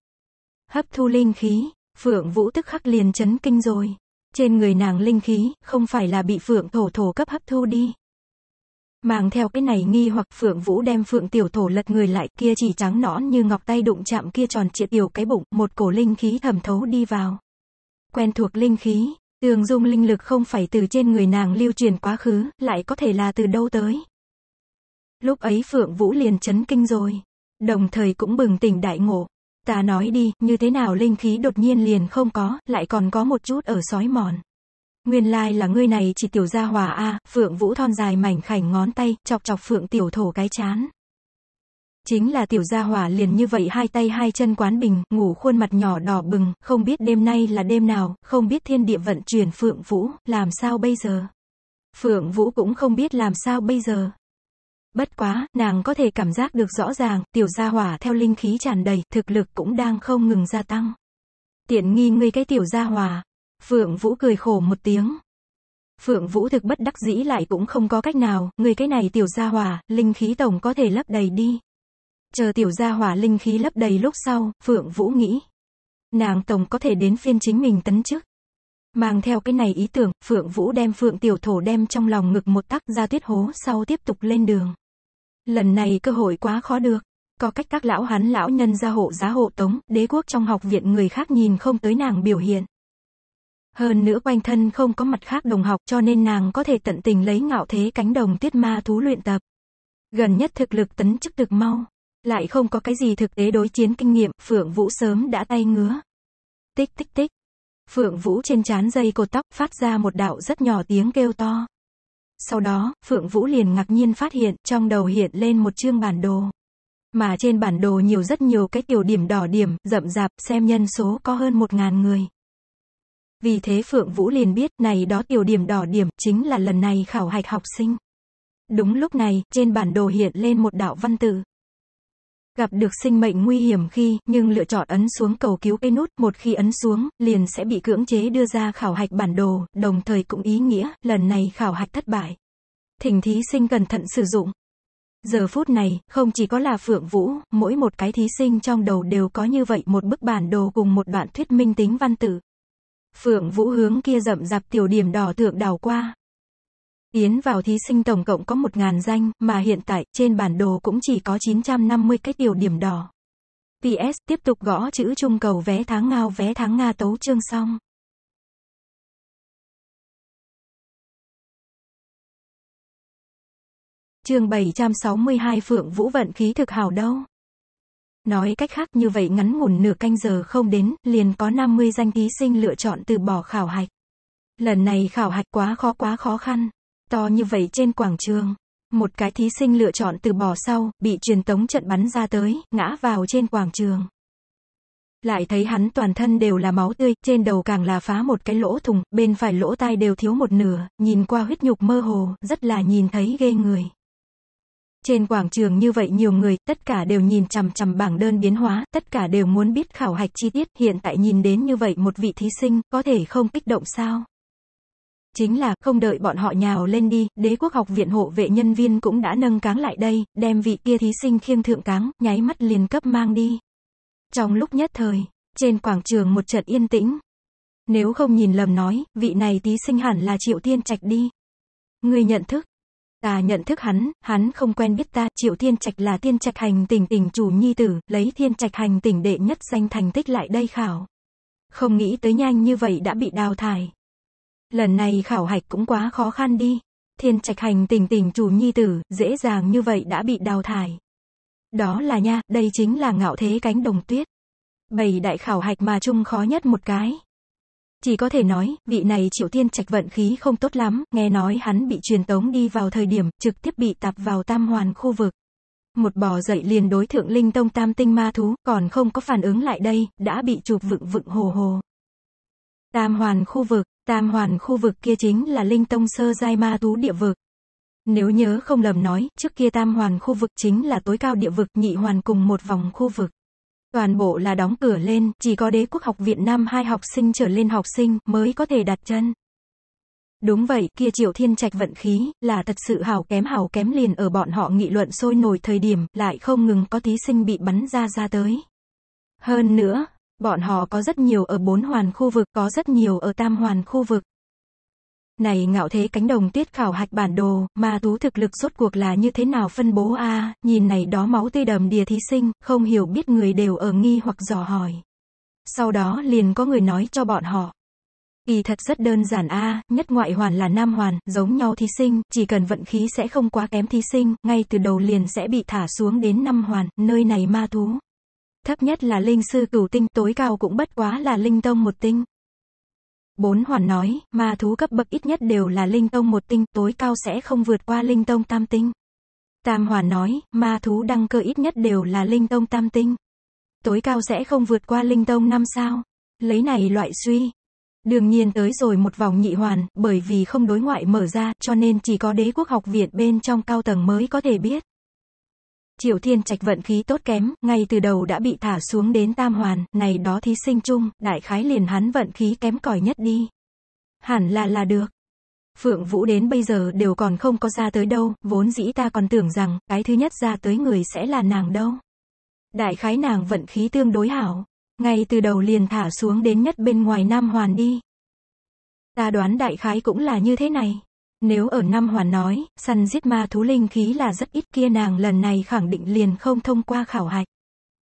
Hấp thu linh khí, Phượng Vũ tức khắc liền chấn kinh rồi. Trên người nàng linh khí, không phải là bị Phượng Thổ Thổ cấp hấp thu đi. Mang theo cái này nghi hoặc Phượng Vũ đem Phượng Tiểu Thổ lật người lại kia chỉ trắng nõn như ngọc tay đụng chạm kia tròn triệt tiểu cái bụng, một cổ linh khí thẩm thấu đi vào. Quen thuộc linh khí, tường dung linh lực không phải từ trên người nàng lưu truyền quá khứ, lại có thể là từ đâu tới. Lúc ấy Phượng Vũ liền chấn kinh rồi, đồng thời cũng bừng tỉnh đại ngộ. Ta nói đi, như thế nào linh khí đột nhiên liền không có, lại còn có một chút ở sói mòn. Nguyên lai like là ngươi này chỉ tiểu gia hòa a, Phượng Vũ thon dài mảnh khảnh ngón tay, chọc chọc Phượng tiểu thổ cái chán. Chính là tiểu gia hòa liền như vậy hai tay hai chân quán bình, ngủ khuôn mặt nhỏ đỏ bừng, không biết đêm nay là đêm nào, không biết thiên địa vận chuyển Phượng Vũ, làm sao bây giờ. Phượng Vũ cũng không biết làm sao bây giờ. Bất quá, nàng có thể cảm giác được rõ ràng, tiểu gia hỏa theo linh khí tràn đầy, thực lực cũng đang không ngừng gia tăng. Tiện nghi ngươi cái tiểu gia hỏa, Phượng Vũ cười khổ một tiếng. Phượng Vũ thực bất đắc dĩ lại cũng không có cách nào, người cái này tiểu gia hỏa, linh khí tổng có thể lấp đầy đi. Chờ tiểu gia hỏa linh khí lấp đầy lúc sau, Phượng Vũ nghĩ. Nàng tổng có thể đến phiên chính mình tấn chức. Mang theo cái này ý tưởng, Phượng Vũ đem Phượng Tiểu Thổ đem trong lòng ngực một tắc ra tuyết hố sau tiếp tục lên đường. Lần này cơ hội quá khó được. Có cách các lão hắn lão nhân ra hộ giá hộ tống, đế quốc trong học viện người khác nhìn không tới nàng biểu hiện. Hơn nữa quanh thân không có mặt khác đồng học cho nên nàng có thể tận tình lấy ngạo thế cánh đồng tiết ma thú luyện tập. Gần nhất thực lực tấn chức được mau. Lại không có cái gì thực tế đối chiến kinh nghiệm, Phượng Vũ sớm đã tay ngứa. Tích tích tích. Phượng Vũ trên trán dây cột tóc phát ra một đạo rất nhỏ tiếng kêu to. Sau đó, Phượng Vũ liền ngạc nhiên phát hiện trong đầu hiện lên một chương bản đồ. Mà trên bản đồ nhiều rất nhiều cái tiểu điểm đỏ điểm, rậm rạp, xem nhân số có hơn một ngàn người. Vì thế Phượng Vũ liền biết này đó tiểu điểm đỏ điểm chính là lần này khảo hạch học sinh. Đúng lúc này, trên bản đồ hiện lên một đạo văn tự. Gặp được sinh mệnh nguy hiểm khi, nhưng lựa chọn ấn xuống cầu cứu cây nút, một khi ấn xuống, liền sẽ bị cưỡng chế đưa ra khảo hạch bản đồ, đồng thời cũng ý nghĩa, lần này khảo hạch thất bại. Thỉnh thí sinh cẩn thận sử dụng. Giờ phút này, không chỉ có là Phượng Vũ, mỗi một cái thí sinh trong đầu đều có như vậy một bức bản đồ cùng một đoạn thuyết minh tính văn tự. Phượng Vũ hướng kia rậm rạp tiểu điểm đỏ thượng đào qua. Tiến vào thí sinh tổng cộng có 1.000 danh, mà hiện tại, trên bản đồ cũng chỉ có 950 cái tiểu điểm đỏ. PS, tiếp tục gõ chữ trung cầu vé tháng ngao vé tháng Nga tấu chương xong. Chương 762 Phượng Vũ vận khí thực hảo đâu. Nói cách khác như vậy ngắn ngủn nửa canh giờ không đến, liền có 50 danh thí sinh lựa chọn từ bỏ khảo hạch. Lần này khảo hạch quá khó quá khó khăn. To như vậy trên quảng trường. Một cái thí sinh lựa chọn từ bỏ sau, bị truyền tống trận bắn ra tới, ngã vào trên quảng trường. Lại thấy hắn toàn thân đều là máu tươi, trên đầu càng là phá một cái lỗ thùng, bên phải lỗ tai đều thiếu một nửa, nhìn qua huyết nhục mơ hồ, rất là nhìn thấy ghê người. Trên quảng trường như vậy nhiều người, tất cả đều nhìn chằm chằm bảng đơn biến hóa, tất cả đều muốn biết khảo hạch chi tiết, hiện tại nhìn đến như vậy một vị thí sinh, có thể không kích động sao? Chính là, không đợi bọn họ nhào lên đi, đế quốc học viện hộ vệ nhân viên cũng đã nâng cáng lại đây, đem vị kia thí sinh khiêng thượng cáng, nháy mắt liền cấp mang đi. Trong lúc nhất thời, trên quảng trường một trận yên tĩnh. Nếu không nhìn lầm nói, vị này thí sinh hẳn là Triệu Thiên Trạch đi. Người nhận thức, Ta nhận thức hắn, hắn không quen biết ta, Triệu Thiên Trạch là Thiên Trạch Hành tỉnh tỉnh chủ nhi tử, lấy Thiên Trạch Hành tỉnh đệ nhất danh thành tích lại đây khảo. Không nghĩ tới nhanh như vậy đã bị đào thải. Lần này khảo hạch cũng quá khó khăn đi. Thiên Trạch Hành tỉnh tỉnh chủ nhi tử, dễ dàng như vậy đã bị đào thải. Đó là nha, đây chính là ngạo thế cánh đồng tuyết. Bầy đại khảo hạch mà chung khó nhất một cái. Chỉ có thể nói, vị này Triệu Tiên Trạch vận khí không tốt lắm, nghe nói hắn bị truyền tống đi vào thời điểm trực tiếp bị tạp vào tam hoàn khu vực. Một bò dậy liền đối thượng linh tông tam tinh ma thú, còn không có phản ứng lại đây, đã bị chụp vựng vựng hồ hồ. Tam hoàn khu vực, tam hoàn khu vực kia chính là linh tông sơ giai ma thú địa vực. Nếu nhớ không lầm nói, trước kia tam hoàn khu vực chính là tối cao địa vực nhị hoàn cùng một vòng khu vực. Toàn bộ là đóng cửa lên, chỉ có đế quốc học viện Nam hai học sinh trở lên học sinh mới có thể đặt chân. Đúng vậy, kia Triệu Thiên Trạch vận khí, là thật sự hào kém hào kém liền ở bọn họ nghị luận sôi nổi thời điểm, lại không ngừng có thí sinh bị bắn ra ra tới. Hơn nữa, bọn họ có rất nhiều ở bốn hoàn khu vực, có rất nhiều ở tam hoàn khu vực. Này ngạo thế cánh đồng tiết khảo hạch bản đồ, ma tú thực lực rốt cuộc là như thế nào phân bố a nhìn này đó máu tươi đầm đìa thí sinh, không hiểu biết người đều ở nghi hoặc dò hỏi. Sau đó liền có người nói cho bọn họ. Kỳ thật rất đơn giản a, nhất ngoại hoàn là nam hoàn, giống nhau thí sinh, chỉ cần vận khí sẽ không quá kém thí sinh, ngay từ đầu liền sẽ bị thả xuống đến năm hoàn, nơi này ma thú. Thấp nhất là linh sư cửu tinh, tối cao cũng bất quá là linh tông một tinh. Bốn hoàn nói, ma thú cấp bậc ít nhất đều là linh tông một tinh, tối cao sẽ không vượt qua linh tông tam tinh. Tam hoàn nói, ma thú đăng cơ ít nhất đều là linh tông tam tinh. Tối cao sẽ không vượt qua linh tông năm sao. Lấy này loại suy. Đương nhiên tới rồi một vòng nhị hoàn, bởi vì không đối ngoại mở ra, cho nên chỉ có đế quốc học viện bên trong cao tầng mới có thể biết. Triệu Thiên Trạch vận khí tốt kém, ngay từ đầu đã bị thả xuống đến tam hoàn, này đó thí sinh chung, đại khái liền hắn vận khí kém cỏi nhất đi. Hẳn là là được. Phượng Vũ đến bây giờ đều còn không có ra tới đâu, vốn dĩ ta còn tưởng rằng, cái thứ nhất ra tới người sẽ là nàng đâu. Đại khái nàng vận khí tương đối hảo, ngay từ đầu liền thả xuống đến nhất bên ngoài nam hoàn đi. Ta đoán đại khái cũng là như thế này. Nếu ở Nam Hoàn nói, săn giết ma thú linh khí là rất ít kia nàng lần này khẳng định liền không thông qua khảo hạch.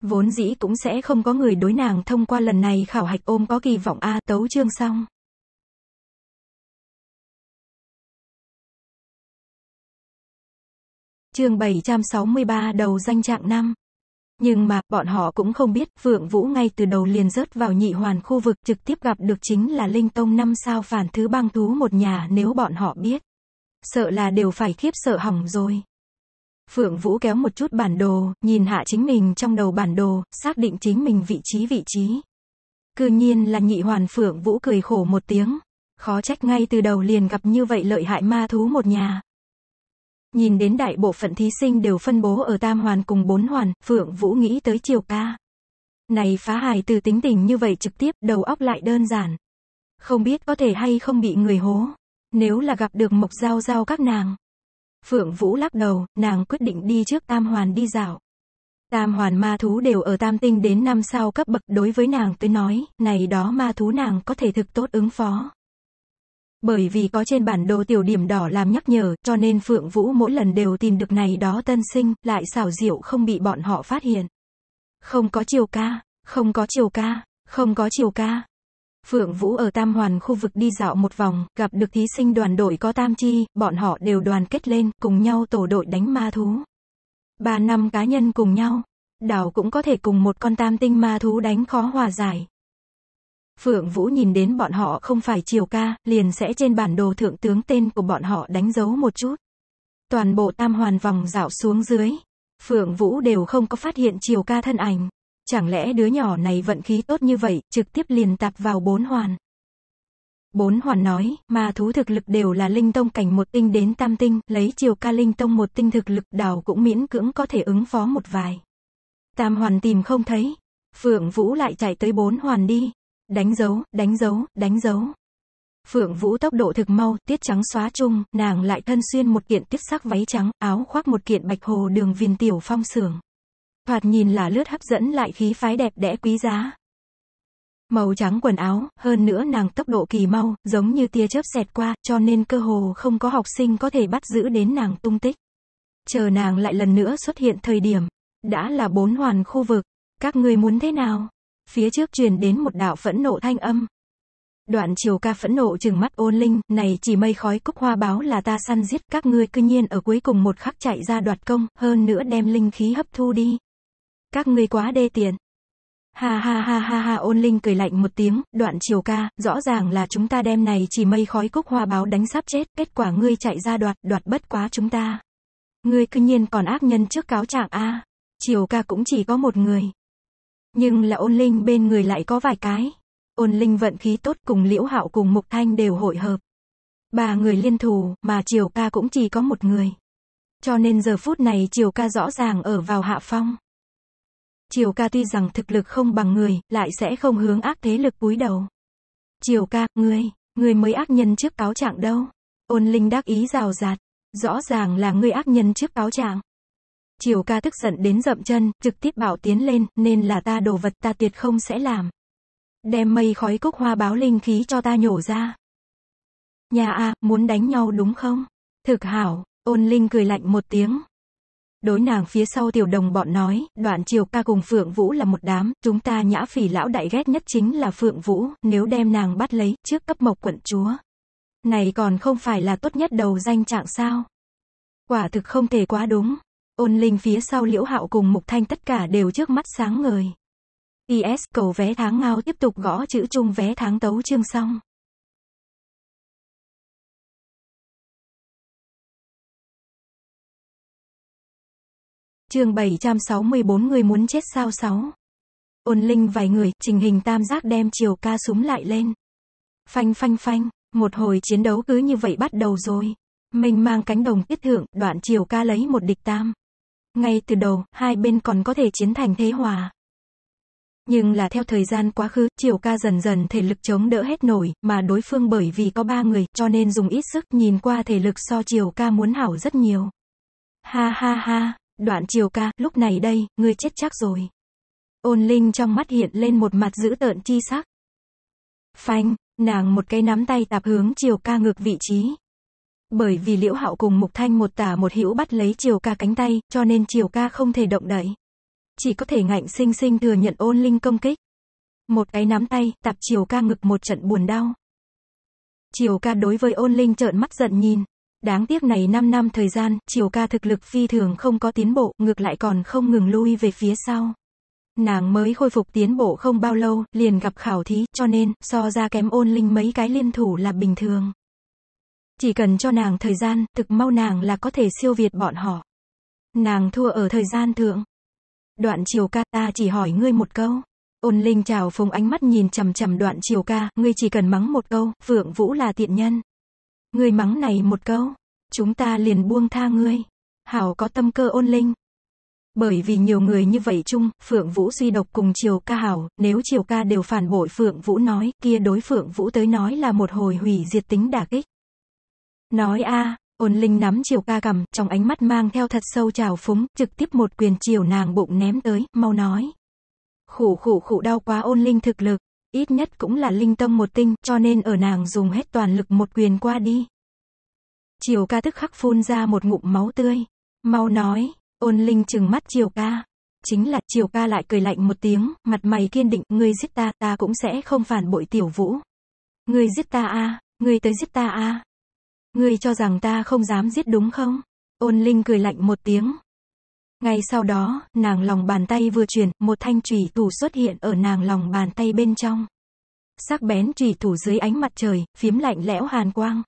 Vốn dĩ cũng sẽ không có người đối nàng thông qua lần này khảo hạch ôm có kỳ vọng A tấu chương xong. Chương 763 đầu danh trạng năm. Nhưng mà, bọn họ cũng không biết, Phượng Vũ ngay từ đầu liền rớt vào nhị hoàn khu vực trực tiếp gặp được chính là Linh Tông năm sao phản thứ băng thú một nhà nếu bọn họ biết sợ là đều phải khiếp sợ hỏng rồi. Phượng Vũ kéo một chút bản đồ, nhìn hạ chính mình trong đầu bản đồ, xác định chính mình vị trí vị trí. Cư nhiên là nhị hoàn Phượng Vũ cười khổ một tiếng. Khó trách ngay từ đầu liền gặp như vậy lợi hại ma thú một nhà. Nhìn đến đại bộ phận thí sinh đều phân bố ở tam hoàn cùng bốn hoàn, Phượng Vũ nghĩ tới chiều ca. Này phá hài từ tính tình như vậy trực tiếp, đầu óc lại đơn giản. Không biết có thể hay không bị người hố. Nếu là gặp được Mộc Giao Giao các nàng. Phượng Vũ lắc đầu, nàng quyết định đi trước Tam Hoàn đi dạo. Tam Hoàn ma thú đều ở Tam Tinh đến năm sau cấp bậc đối với nàng tới nói, này đó ma thú nàng có thể thực tốt ứng phó. Bởi vì có trên bản đồ tiểu điểm đỏ làm nhắc nhở, cho nên Phượng Vũ mỗi lần đều tìm được này đó tân sinh, lại xảo diệu không bị bọn họ phát hiện. Không có chiều ca, không có chiều ca, không có chiều ca, Phượng Vũ ở Tam Hoàn khu vực đi dạo một vòng, gặp được thí sinh đoàn đội có tam chi, bọn họ đều đoàn kết lên, cùng nhau tổ đội đánh ma thú. Ba năm cá nhân cùng nhau, đảo cũng có thể cùng một con tam tinh ma thú đánh khó hòa giải. Phượng Vũ nhìn đến bọn họ không phải chiều ca, liền sẽ trên bản đồ thượng tướng tên của bọn họ đánh dấu một chút. Toàn bộ tam hoàn vòng dạo xuống dưới. Phượng Vũ đều không có phát hiện chiều ca thân ảnh. Chẳng lẽ đứa nhỏ này vận khí tốt như vậy, trực tiếp liền tạp vào bốn hoàn. Bốn hoàn nói, mà thú thực lực đều là linh tông cảnh một tinh đến tam tinh, lấy chiều ca linh tông một tinh thực lực đào cũng miễn cưỡng có thể ứng phó một vài. Tam hoàn tìm không thấy. Phượng Vũ lại chạy tới bốn hoàn đi. Đánh dấu, đánh dấu, đánh dấu. Phượng Vũ tốc độ thực mau, tiết trắng xóa chung, nàng lại thân xuyên một kiện tiết sắc váy trắng, áo khoác một kiện bạch hồ đường viền tiểu phong sưởng. Thoạt nhìn là lướt hấp dẫn lại khí phái đẹp đẽ quý giá. Màu trắng quần áo, hơn nữa nàng tốc độ kỳ mau, giống như tia chớp xẹt qua, cho nên cơ hồ không có học sinh có thể bắt giữ đến nàng tung tích. Chờ nàng lại lần nữa xuất hiện thời điểm, đã là bốn hoàn khu vực, các ngươi muốn thế nào? Phía trước truyền đến một đạo phẫn nộ thanh âm. Đoạn chiều ca phẫn nộ chừng mắt ôn linh, này chỉ mây khói cúc hoa báo là ta săn giết các ngươi cư nhiên ở cuối cùng một khắc chạy ra đoạt công, hơn nữa đem linh khí hấp thu đi. Các ngươi quá đê tiền. Ha ha ha ha ha ôn linh cười lạnh một tiếng, đoạn chiều ca, rõ ràng là chúng ta đem này chỉ mây khói cúc hoa báo đánh sắp chết, kết quả ngươi chạy ra đoạt, đoạt bất quá chúng ta. Ngươi cư nhiên còn ác nhân trước cáo trạng A. Chiều ca cũng chỉ có một người. Nhưng là ôn linh bên người lại có vài cái. Ôn linh vận khí tốt cùng liễu hạo cùng mục thanh đều hội hợp. Ba người liên thủ, mà chiều ca cũng chỉ có một người. Cho nên giờ phút này chiều ca rõ ràng ở vào hạ phong. Triều ca tuy rằng thực lực không bằng người, lại sẽ không hướng ác thế lực cúi đầu. Triều ca, ngươi, ngươi mới ác nhân trước cáo trạng đâu. Ôn linh đắc ý rào rạt, rõ ràng là ngươi ác nhân trước cáo trạng. Triều ca tức giận đến dậm chân, trực tiếp bảo tiến lên, nên là ta đồ vật ta tuyệt không sẽ làm. Đem mây khói cúc hoa báo linh khí cho ta nhổ ra. Nhà a muốn đánh nhau đúng không? Thực hảo, ôn linh cười lạnh một tiếng, Đối nàng phía sau tiểu đồng bọn nói, đoạn triều ca cùng Phượng Vũ là một đám, chúng ta nhã phỉ lão đại ghét nhất chính là Phượng Vũ, nếu đem nàng bắt lấy, trước cấp mộc quận chúa. Này còn không phải là tốt nhất đầu danh trạng sao. Quả thực không thể quá đúng. Ôn linh phía sau liễu hạo cùng mục thanh tất cả đều trước mắt sáng ngời. PS cầu vé tháng ngao tiếp tục gõ chữ chung vé tháng tấu chương xong. chương 764 người muốn chết sao sáu. Ôn linh vài người, trình hình tam giác đem chiều ca súng lại lên. Phanh phanh phanh, một hồi chiến đấu cứ như vậy bắt đầu rồi. Mình mang cánh đồng tiết thượng, đoạn chiều ca lấy một địch tam. Ngay từ đầu, hai bên còn có thể chiến thành thế hòa. Nhưng là theo thời gian quá khứ, chiều ca dần dần thể lực chống đỡ hết nổi, mà đối phương bởi vì có ba người, cho nên dùng ít sức nhìn qua thể lực so chiều ca muốn hảo rất nhiều. Ha ha ha, Đoạn chiều ca, lúc này đây, ngươi chết chắc rồi. Ôn linh trong mắt hiện lên một mặt dữ tợn chi sắc. Phanh, nàng một cái nắm tay tạp hướng chiều ca ngược vị trí. Bởi vì liễu hạo cùng mục thanh một tả một hữu bắt lấy chiều ca cánh tay, cho nên chiều ca không thể động đậy. Chỉ có thể ngạnh sinh sinh thừa nhận ôn linh công kích. Một cái nắm tay, tạp chiều ca ngực một trận buồn đau. Chiều ca đối với ôn linh trợn mắt giận nhìn, Đáng tiếc này 5 năm thời gian, chiều ca thực lực phi thường không có tiến bộ, ngược lại còn không ngừng lui về phía sau. Nàng mới khôi phục tiến bộ không bao lâu, liền gặp khảo thí, cho nên, so ra kém ôn linh mấy cái liên thủ là bình thường. Chỉ cần cho nàng thời gian, thực mau nàng là có thể siêu việt bọn họ. Nàng thua ở thời gian thượng. Đoạn chiều ca ta chỉ hỏi ngươi một câu. Ôn linh chào phùng ánh mắt nhìn chằm chằm đoạn chiều ca, ngươi chỉ cần mắng một câu, vượng vũ là tiện nhân. Ngươi mắng này một câu, chúng ta liền buông tha ngươi. Hảo có tâm cơ ôn linh. Bởi vì nhiều người như vậy chung, Phượng Vũ suy độc cùng Triều Ca Hảo, nếu Triều Ca đều phản bội Phượng Vũ nói, kia đối Phượng Vũ tới nói là một hồi hủy diệt tính đả kích. Nói a ôn linh nắm Triều Ca cầm, trong ánh mắt mang theo thật sâu trào phúng, trực tiếp một quyền Triều nàng bụng ném tới, mau nói. Khủ khủ khủ đau quá ôn linh thực lực, ít nhất cũng là linh tâm một tinh, cho nên ở nàng dùng hết toàn lực một quyền qua đi. Triều ca tức khắc phun ra một ngụm máu tươi. Mau nói, ôn linh chừng mắt triều ca. Chính là triều ca lại cười lạnh một tiếng, mặt mày kiên định, ngươi giết ta, ta cũng sẽ không phản bội tiểu vũ. Ngươi giết ta a, à, ngươi tới giết ta a. À. Ngươi cho rằng ta không dám giết đúng không? Ôn linh cười lạnh một tiếng, ngay sau đó, nàng lòng bàn tay vừa chuyển, một thanh trùy thủ xuất hiện ở nàng lòng bàn tay bên trong. Sắc bén trùy thủ dưới ánh mặt trời, phím lạnh lẽo hàn quang.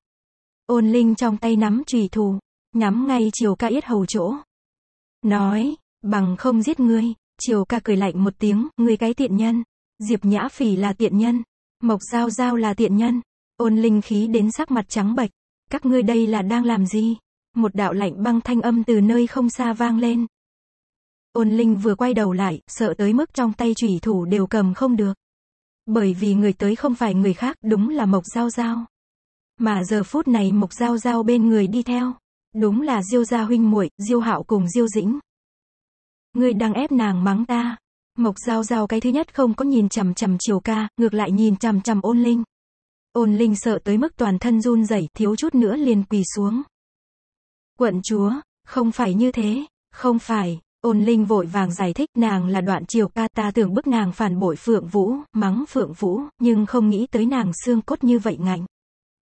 Ôn Linh trong tay nắm trùy thủ, nhắm ngay chiều ca yết hầu chỗ. Nói, bằng không giết ngươi, chiều ca cười lạnh một tiếng, ngươi cái tiện nhân. Diệp Nhã Phỉ là tiện nhân, Mộc Giao Giao là tiện nhân. Ôn Linh khí đến sắc mặt trắng bệch, các ngươi đây là đang làm gì? Một đạo lạnh băng thanh âm từ nơi không xa vang lên, Ôn Linh vừa quay đầu lại, sợ tới mức trong tay chủy thủ đều cầm không được. Bởi vì người tới không phải người khác, đúng là Mộc Giao Giao. Mà giờ phút này Mộc Giao Giao bên người đi theo. Đúng là Diêu gia huynh muội, Diêu Hạo cùng Diêu Dĩnh. Ngươi đang ép nàng mắng ta. Mộc Giao Giao cái thứ nhất không có nhìn chằm chằm Triều Ca, ngược lại nhìn chằm chằm Ôn Linh. Ôn Linh sợ tới mức toàn thân run rẩy, thiếu chút nữa liền quỳ xuống. Quận chúa, không phải như thế, không phải, Ôn Linh vội vàng giải thích nàng là đoạn chiều ca ta tưởng bức nàng phản bội Phượng Vũ, mắng Phượng Vũ, nhưng không nghĩ tới nàng xương cốt như vậy ngạnh.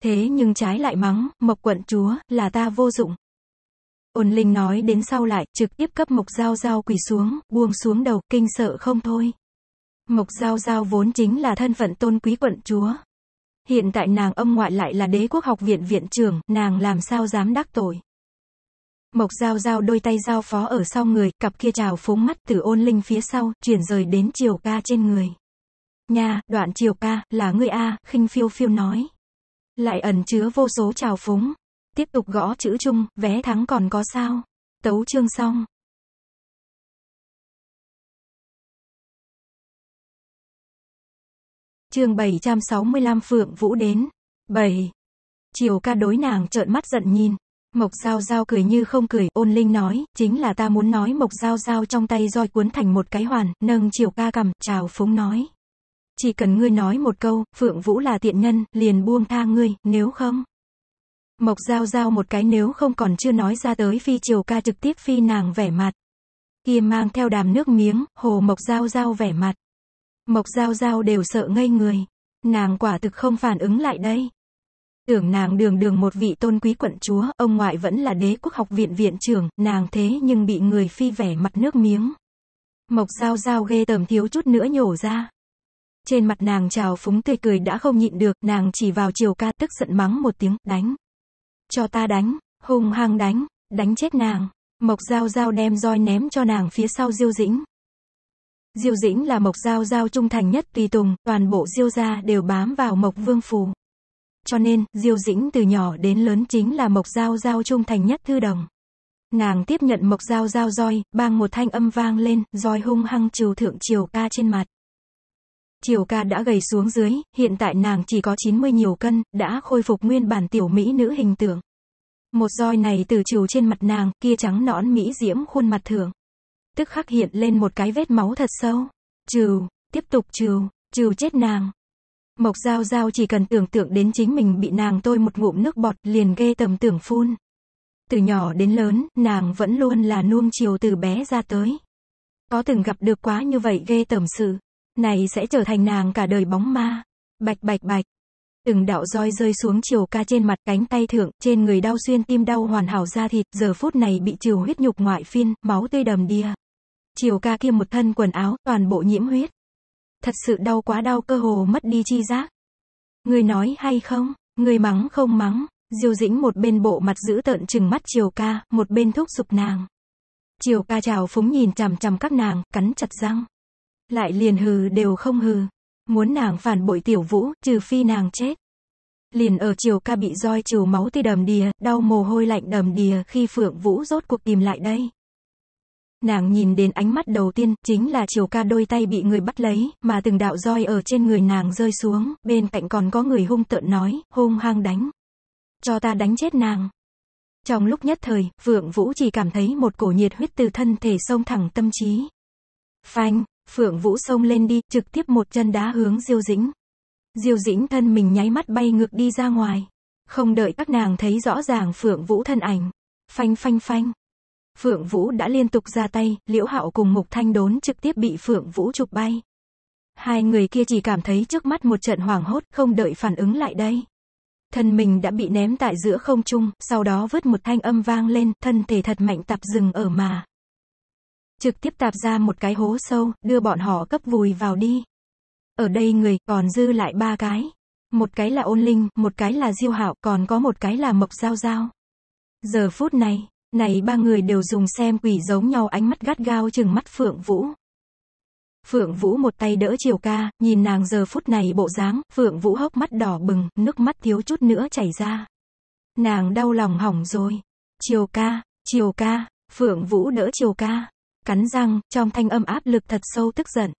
Thế nhưng trái lại mắng, Mộc quận chúa, là ta vô dụng. Ôn Linh nói đến sau lại, trực tiếp cấp Mộc Giao Giao quỳ xuống, buông xuống đầu, kinh sợ không thôi. Mộc Giao Giao vốn chính là thân phận tôn quý quận chúa. Hiện tại nàng ông ngoại lại là đế quốc học viện viện trưởng, nàng làm sao dám đắc tội. Mộc Giao Giao đôi tay giao phó ở sau người, cặp kia trào phúng mắt từ ôn linh phía sau, chuyển rời đến chiều ca trên người. Nha, đoạn chiều ca, là người A, khinh phiêu phiêu nói. Lại ẩn chứa vô số trào phúng. Tiếp tục gõ chữ chung, vé thắng còn có sao. Tấu chương xong. Chương 765 Phượng Vũ đến. 7. Chiều ca đối nàng trợn mắt giận nhìn. Mộc Giao Giao cười như không cười, ôn linh nói, chính là ta muốn nói Mộc Giao Giao trong tay roi cuốn thành một cái hoàn, nâng chiều ca cầm, chào phúng nói. Chỉ cần ngươi nói một câu, Phượng Vũ là tiện nhân, liền buông tha ngươi, nếu không. Mộc Giao Giao một cái nếu không còn chưa nói ra tới phi chiều ca trực tiếp phi nàng vẻ mặt. Kia mang theo đàm nước miếng, hồ Mộc Giao Giao vẻ mặt. Mộc Giao Giao đều sợ ngây người. Nàng quả thực không phản ứng lại đây. Tưởng nàng đường đường một vị tôn quý quận chúa, ông ngoại vẫn là đế quốc học viện viện trưởng, nàng thế nhưng bị người phi vẻ mặt nước miếng. Mộc dao dao ghê tởm thiếu chút nữa nhổ ra. Trên mặt nàng trào phúng tươi cười đã không nhịn được, nàng chỉ vào chiều ca tức giận mắng một tiếng, đánh. Cho ta đánh, hung hăng đánh, đánh chết nàng. Mộc dao dao đem roi ném cho nàng phía sau diêu dĩnh. Diêu dĩnh là mộc dao dao trung thành nhất tùy tùng, toàn bộ diêu gia đều bám vào mộc vương phù. Cho nên, Diêu Dĩnh từ nhỏ đến lớn chính là Mộc Giao Giao trung thành nhất thư đồng. Nàng tiếp nhận Mộc Giao Giao roi, bang một thanh âm vang lên, roi hung hăng trừ thượng Triều ca trên mặt. Triều ca đã gầy xuống dưới, hiện tại nàng chỉ có 90 nhiều cân, đã khôi phục nguyên bản tiểu mỹ nữ hình tượng. Một roi này từ trừ trên mặt nàng, kia trắng nõn mỹ diễm khuôn mặt thường. Tức khắc hiện lên một cái vết máu thật sâu. Trừ, tiếp tục trừ, trừ chết nàng. Mộc Giao Giao chỉ cần tưởng tượng đến chính mình bị nàng tôi một ngụm nước bọt liền ghê tầm tưởng phun. Từ nhỏ đến lớn, nàng vẫn luôn là nuông chiều từ bé ra tới. Có từng gặp được quá như vậy ghê tầm sự. Này sẽ trở thành nàng cả đời bóng ma. Bạch bạch bạch. Từng đạo roi rơi xuống chiều ca trên mặt cánh tay thượng, trên người đau xuyên tim đau hoàn hảo ra thịt, giờ phút này bị chiều huyết nhục ngoại phiên, máu tươi đầm đìa. Chiều ca kia một thân quần áo, toàn bộ nhiễm huyết thật sự đau quá đau cơ hồ mất đi chi giác. Người nói hay không, người mắng không mắng, Diêu Dĩnh một bên bộ mặt giữ tợn chừng mắt Triều ca, một bên thúc sụp nàng. Triều ca chào phúng nhìn chằm chằm các nàng, cắn chặt răng. Lại liền hừ đều không hừ. Muốn nàng phản bội tiểu vũ, trừ phi nàng chết. Liền ở Triều ca bị roi trừ máu ti đầm đìa, đau mồ hôi lạnh đầm đìa khi Phượng Vũ rốt cuộc tìm lại đây. Nàng nhìn đến ánh mắt đầu tiên, chính là chiều ca đôi tay bị người bắt lấy, mà từng đạo roi ở trên người nàng rơi xuống, bên cạnh còn có người hung tợn nói, hung hăng đánh. Cho ta đánh chết nàng. Trong lúc nhất thời, Phượng Vũ chỉ cảm thấy một cổ nhiệt huyết từ thân thể sông thẳng tâm trí. Phanh, Phượng Vũ xông lên đi, trực tiếp một chân đá hướng Diêu Dĩnh. Diêu Dĩnh thân mình nháy mắt bay ngược đi ra ngoài. Không đợi các nàng thấy rõ ràng Phượng Vũ thân ảnh. Phanh phanh phanh, Phượng Vũ đã liên tục ra tay, Liễu Hạo cùng Mục Thanh Đốn trực tiếp bị Phượng Vũ chụp bay. Hai người kia chỉ cảm thấy trước mắt một trận hoảng hốt, không đợi phản ứng lại đây. Thân mình đã bị ném tại giữa không trung, sau đó vứt một thanh âm vang lên, thân thể thật mạnh tạp dừng ở mà. Trực tiếp tạp ra một cái hố sâu, đưa bọn họ cấp vùi vào đi. Ở đây người còn dư lại ba cái. Một cái là ôn linh, một cái là diêu hạo, còn có một cái là mộc giao giao. Giờ phút này, này ba người đều dùng xem quỷ giống nhau ánh mắt gắt gao chừng mắt Phượng Vũ. Phượng Vũ một tay đỡ Triều Ca, nhìn nàng giờ phút này bộ dáng, Phượng Vũ hốc mắt đỏ bừng, nước mắt thiếu chút nữa chảy ra. Nàng đau lòng hỏng rồi. Triều Ca, Triều Ca, Phượng Vũ đỡ Triều Ca. Cắn răng, trong thanh âm áp lực thật sâu tức giận.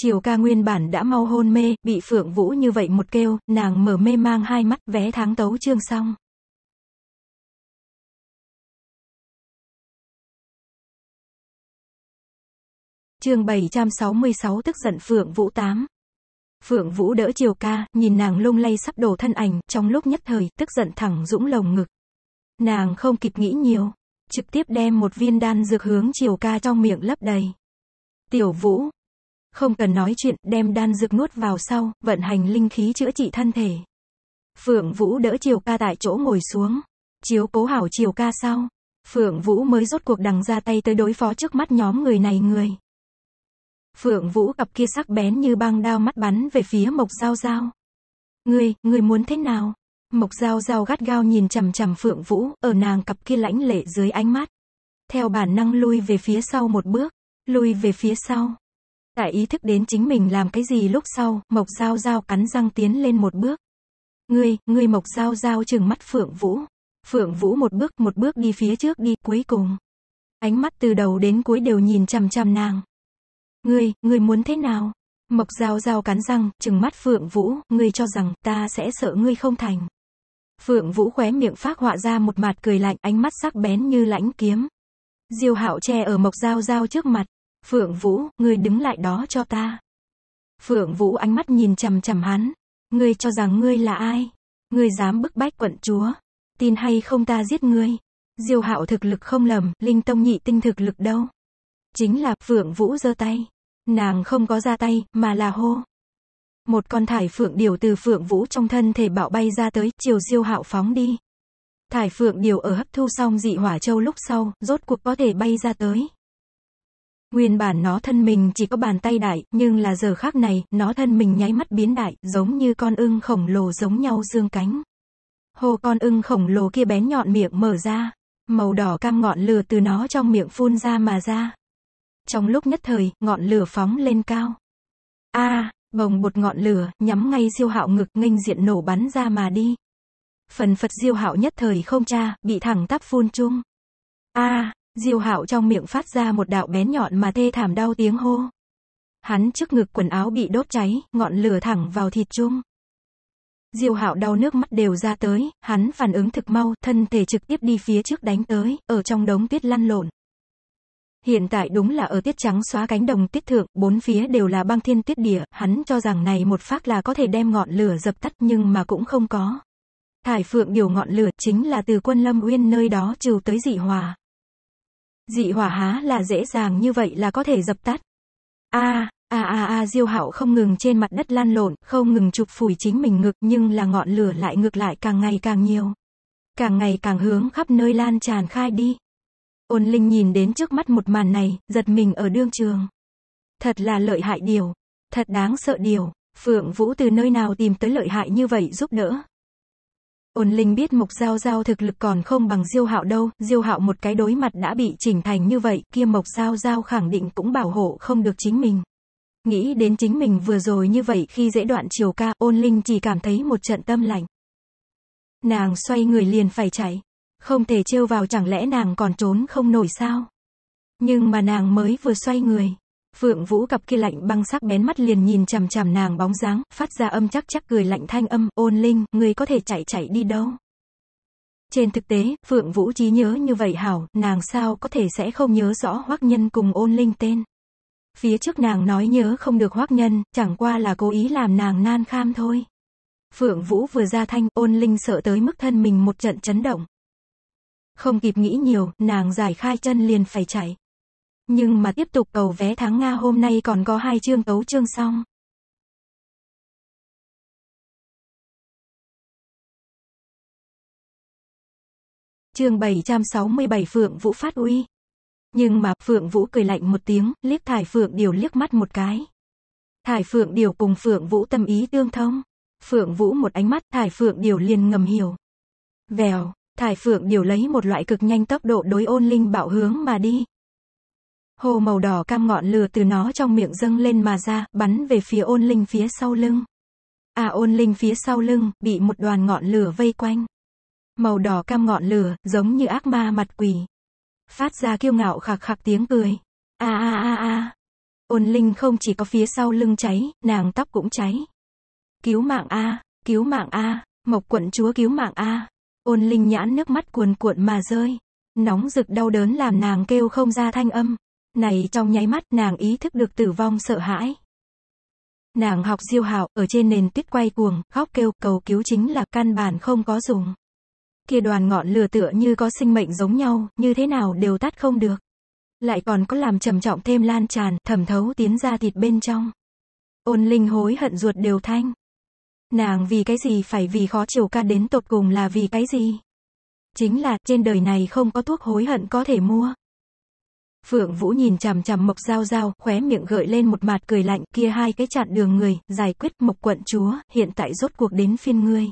Triều Ca nguyên bản đã mau hôn mê, bị Phượng Vũ như vậy một kêu, nàng mở mê mang hai mắt vé tháng tấu chương xong. chương 766 tức giận Phượng Vũ 8. Phượng Vũ đỡ chiều Ca, nhìn nàng lung lay sắp đổ thân ảnh, trong lúc nhất thời, tức giận thẳng dũng lồng ngực. Nàng không kịp nghĩ nhiều, trực tiếp đem một viên đan dược hướng chiều Ca trong miệng lấp đầy. Tiểu Vũ, không cần nói chuyện, đem đan dược nuốt vào sau, vận hành linh khí chữa trị thân thể. Phượng Vũ đỡ chiều Ca tại chỗ ngồi xuống, chiếu cố hảo chiều Ca sau. Phượng Vũ mới rốt cuộc đằng ra tay tới đối phó trước mắt nhóm người này người. Phượng Vũ cặp kia sắc bén như băng đao mắt bắn về phía Mộc Giao Giao. Ngươi, ngươi muốn thế nào? Mộc Giao Giao gắt gao nhìn chằm chằm Phượng Vũ, ở nàng cặp kia lãnh lệ dưới ánh mắt. Theo bản năng lui về phía sau một bước, lui về phía sau. Tại ý thức đến chính mình làm cái gì lúc sau, Mộc Giao Giao cắn răng tiến lên một bước. Ngươi, ngươi Mộc Giao Giao trừng mắt Phượng Vũ. Phượng Vũ một bước một bước đi phía trước đi, cuối cùng. Ánh mắt từ đầu đến cuối đều nhìn chằm chằm nàng. Ngươi, ngươi muốn thế nào? Mộc giao giao cắn răng, trừng mắt Phượng Vũ, ngươi cho rằng ta sẽ sợ ngươi không thành. Phượng Vũ khóe miệng phát họa ra một mặt cười lạnh, ánh mắt sắc bén như lãnh kiếm. Diêu Hạo che ở Mộc Giao Giao trước mặt. Phượng Vũ, ngươi đứng lại đó cho ta. Phượng Vũ ánh mắt nhìn chằm chằm hắn. Ngươi cho rằng ngươi là ai? Ngươi dám bức bách quận chúa. Tin hay không ta giết ngươi? Diêu Hạo thực lực không lầm, Linh Tông nhị tinh thực lực đâu? Chính là Phượng Vũ giơ tay. Nàng không có ra tay, mà là hô. Một con thải phượng điều từ phượng vũ trong thân thể bạo bay ra tới, chiều siêu hạo phóng đi. Thải phượng điều ở hấp thu xong dị hỏa châu lúc sau, rốt cuộc có thể bay ra tới. Nguyên bản nó thân mình chỉ có bàn tay đại, nhưng là giờ khác này, nó thân mình nháy mắt biến đại, giống như con ưng khổng lồ giống nhau dương cánh. Hồ con ưng khổng lồ kia bén nhọn miệng mở ra, màu đỏ cam ngọn lửa từ nó trong miệng phun ra mà ra. Trong lúc nhất thời, ngọn lửa phóng lên cao. A, bồng bột ngọn lửa, nhắm ngay diêu hạo ngực nghênh diện nổ bắn ra mà đi. Phần phật diêu hạo nhất thời không cha, bị thẳng tắp phun chung. A, diêu hạo trong miệng phát ra một đạo bén nhọn mà thê thảm đau tiếng hô. Hắn trước ngực quần áo bị đốt cháy, ngọn lửa thẳng vào thịt chung. Diêu Hạo đau nước mắt đều ra tới, hắn phản ứng thực mau, thân thể trực tiếp đi phía trước đánh tới, ở trong đống tuyết lăn lộn. Hiện tại đúng là ở tiết trắng xóa cánh đồng tiết thượng, bốn phía đều là băng thiên tiết địa, hắn cho rằng này một phát là có thể đem ngọn lửa dập tắt nhưng mà cũng không có. Thải phượng điều ngọn lửa chính là từ quân lâm uyên nơi đó trừ tới dị hòa Dị hỏa há là dễ dàng như vậy là có thể dập tắt. a a a a diêu hạo không ngừng trên mặt đất lan lộn, không ngừng chụp phủi chính mình ngực nhưng là ngọn lửa lại ngược lại càng ngày càng nhiều. Càng ngày càng hướng khắp nơi lan tràn khai đi. Ôn Linh nhìn đến trước mắt một màn này, giật mình ở đương trường. Thật là lợi hại điều. Thật đáng sợ điều. Phượng Vũ từ nơi nào tìm tới lợi hại như vậy giúp đỡ. Ôn Linh biết Mộc Giao Giao thực lực còn không bằng Diêu Hạo đâu, Diêu Hạo một cái đối mặt đã bị chỉnh thành như vậy, kia Mộc Giao Giao khẳng định cũng bảo hộ không được chính mình. Nghĩ đến chính mình vừa rồi như vậy khi dễ đoạn chiều ca, Ôn Linh chỉ cảm thấy một trận tâm lạnh. Nàng xoay người liền phải chạy. Không thể trêu vào chẳng lẽ nàng còn trốn không nổi sao? Nhưng mà nàng mới vừa xoay người. Phượng Vũ cặp kia lạnh băng sắc bén mắt liền nhìn chằm chằm nàng bóng dáng, phát ra âm chắc chắc cười lạnh thanh âm, ôn linh, người có thể chạy chạy đi đâu. Trên thực tế, Phượng Vũ trí nhớ như vậy hảo, nàng sao có thể sẽ không nhớ rõ hoắc nhân cùng ôn linh tên. Phía trước nàng nói nhớ không được hoắc nhân, chẳng qua là cố ý làm nàng nan kham thôi. Phượng Vũ vừa ra thanh, ôn linh sợ tới mức thân mình một trận chấn động. Không kịp nghĩ nhiều, nàng giải khai chân liền phải chạy. Nhưng mà tiếp tục cầu vé tháng Nga hôm nay còn có hai chương tấu chương xong. Chương 767 Phượng Vũ phát uy. Nhưng mà Phượng Vũ cười lạnh một tiếng, liếc Thải Phượng Điều liếc mắt một cái. Thải Phượng Điều cùng Phượng Vũ tâm ý tương thông. Phượng Vũ một ánh mắt, Thải Phượng Điều liền ngầm hiểu. Vèo, Thải Phượng điều lấy một loại cực nhanh tốc độ đối ôn linh bạo hướng mà đi. Hồ màu đỏ cam ngọn lửa từ nó trong miệng dâng lên mà ra, bắn về phía ôn linh phía sau lưng. À ôn linh phía sau lưng, bị một đoàn ngọn lửa vây quanh. Màu đỏ cam ngọn lửa, giống như ác ma mặt quỷ. Phát ra kiêu ngạo khạc khạc tiếng cười. a a a a. Ôn linh không chỉ có phía sau lưng cháy, nàng tóc cũng cháy. Cứu mạng a, cứu mạng a, mộc quận chúa cứu mạng a. Ôn linh nhãn nước mắt cuồn cuộn mà rơi. Nóng rực đau đớn làm nàng kêu không ra thanh âm. Này trong nháy mắt nàng ý thức được tử vong sợ hãi. Nàng học diêu hạo ở trên nền tuyết quay cuồng, khóc kêu cầu cứu chính là căn bản không có dùng. Kia đoàn ngọn lửa tựa như có sinh mệnh giống nhau, như thế nào đều tắt không được. Lại còn có làm trầm trọng thêm lan tràn, thẩm thấu tiến ra thịt bên trong. Ôn linh hối hận ruột đều thanh. Nàng vì cái gì phải vì khó chiều ca đến tột cùng là vì cái gì? Chính là, trên đời này không có thuốc hối hận có thể mua. Phượng Vũ nhìn chằm chằm Mộc Giao Giao, khóe miệng gợi lên một mặt cười lạnh, kia hai cái chặn đường người, giải quyết Mộc quận chúa, hiện tại rốt cuộc đến phiên ngươi.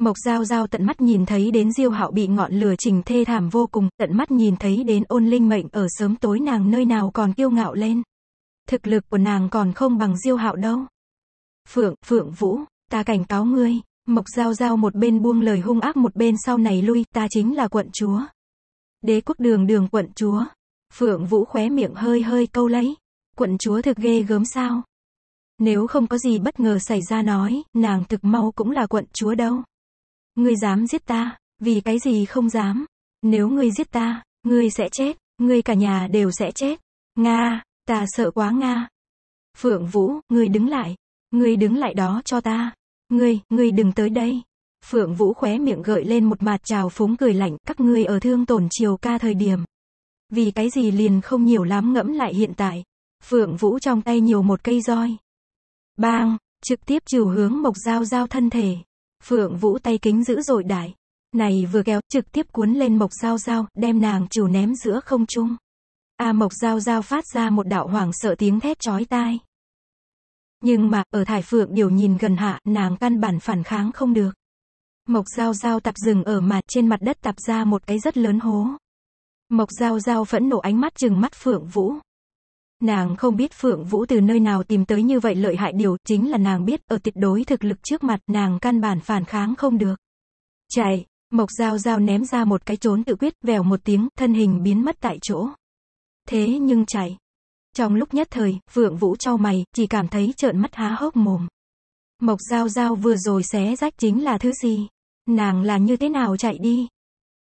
Mộc Giao Giao tận mắt nhìn thấy đến Diêu Hạo bị ngọn lửa trình thê thảm vô cùng, tận mắt nhìn thấy đến ôn linh mệnh ở sớm tối nàng nơi nào còn kiêu ngạo lên. Thực lực của nàng còn không bằng Diêu Hạo đâu. Phượng, Phượng Vũ, ta cảnh cáo ngươi. Mộc Giao Giao một bên buông lời hung ác một bên sau này lui, ta chính là quận chúa. Đế quốc đường đường quận chúa. Phượng Vũ khóe miệng hơi hơi câu lấy. Quận chúa thực ghê gớm sao. Nếu không có gì bất ngờ xảy ra nói, nàng thực mau cũng là quận chúa đâu. Ngươi dám giết ta, vì cái gì không dám. Nếu ngươi giết ta, ngươi sẽ chết, ngươi cả nhà đều sẽ chết. Nga, ta sợ quá Nga. Phượng Vũ, ngươi đứng lại, Ngươi đứng lại đó cho ta. Ngươi, ngươi đừng tới đây. Phượng Vũ khóe miệng gợi lên một mặt trào phúng cười lạnh, các ngươi ở thương tổn chiều ca thời điểm. Vì cái gì liền không nhiều lắm ngẫm lại hiện tại. Phượng Vũ trong tay nhiều một cây roi. Bang, trực tiếp trừ hướng mộc dao dao thân thể. Phượng Vũ tay kính giữ rồi đại. Này vừa kéo, trực tiếp cuốn lên mộc dao dao, đem nàng trừ ném giữa không trung. A mộc dao dao phát ra một đạo hoảng sợ tiếng thét chói tai. Nhưng mà, ở Thải Phượng điều nhìn gần hạ, nàng căn bản phản kháng không được. Mộc Giao Giao tập rừng ở mặt trên mặt đất tập ra một cái rất lớn hố. Mộc Giao Giao phẫn nổ ánh mắt chừng mắt Phượng Vũ. Nàng không biết Phượng Vũ từ nơi nào tìm tới như vậy lợi hại điều, chính là nàng biết, ở tuyệt đối thực lực trước mặt, nàng căn bản phản kháng không được. Chạy, Mộc Giao Giao ném ra một cái trốn tự quyết, vèo một tiếng, thân hình biến mất tại chỗ. Thế nhưng chạy. Trong lúc nhất thời, Phượng Vũ trao mày, chỉ cảm thấy trợn mắt há hốc mồm. Mộc Giao Giao vừa rồi xé rách chính là thứ gì? Nàng là như thế nào chạy đi?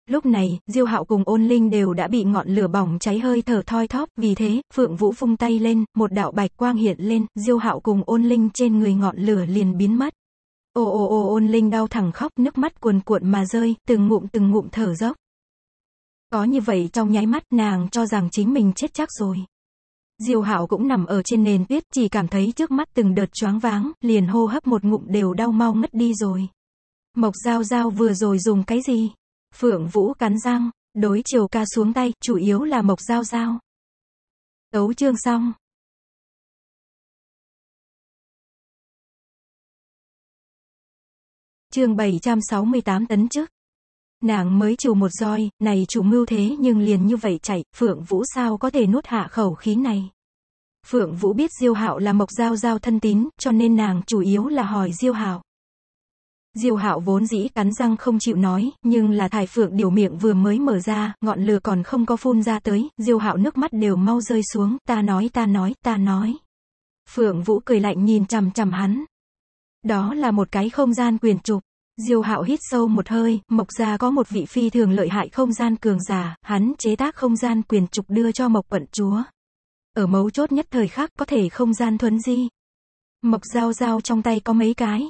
Lúc này, Diêu Hạo cùng Ôn Linh đều đã bị ngọn lửa bỏng cháy hơi thở thoi thóp, vì thế, Phượng Vũ phung tay lên, một đạo bạch quang hiện lên, Diêu Hạo cùng Ôn Linh trên người ngọn lửa liền biến mất. Ô ô ô Ôn Linh đau thẳng khóc, nước mắt cuồn cuộn mà rơi, từng ngụm từng ngụm thở dốc. Có như vậy trong nháy mắt nàng cho rằng chính mình chết chắc rồi. Diêu Hạo cũng nằm ở trên nền tuyết, chỉ cảm thấy trước mắt từng đợt choáng váng, liền hô hấp một ngụm đều đau mau mất đi rồi. Mộc Giao Giao vừa rồi dùng cái gì? Phượng Vũ cắn răng, đối chiều ca xuống tay, chủ yếu là Mộc Giao Giao. Tấu chương xong. Chương 768 tấn trước. Nàng mới trừ một roi, này chủ mưu thế nhưng liền như vậy chạy, Phượng Vũ sao có thể nuốt hạ khẩu khí này. Phượng Vũ biết Diêu Hạo là Mộc Giao Giao thân tín, cho nên nàng chủ yếu là hỏi Diêu Hạo. Diêu Hạo vốn dĩ cắn răng không chịu nói, nhưng là Thải Phượng điều miệng vừa mới mở ra, ngọn lửa còn không có phun ra tới, Diêu Hạo nước mắt đều mau rơi xuống, ta nói ta nói, ta nói. Phượng Vũ cười lạnh nhìn chằm chằm hắn. Đó là một cái không gian quyền trục. Diêu Hạo hít sâu một hơi, Mộc gia có một vị phi thường lợi hại không gian cường giả, hắn chế tác không gian quyền trục đưa cho Mộc quận chúa. Ở mấu chốt nhất thời khắc có thể không gian thuấn di. Mộc giao giao trong tay có mấy cái?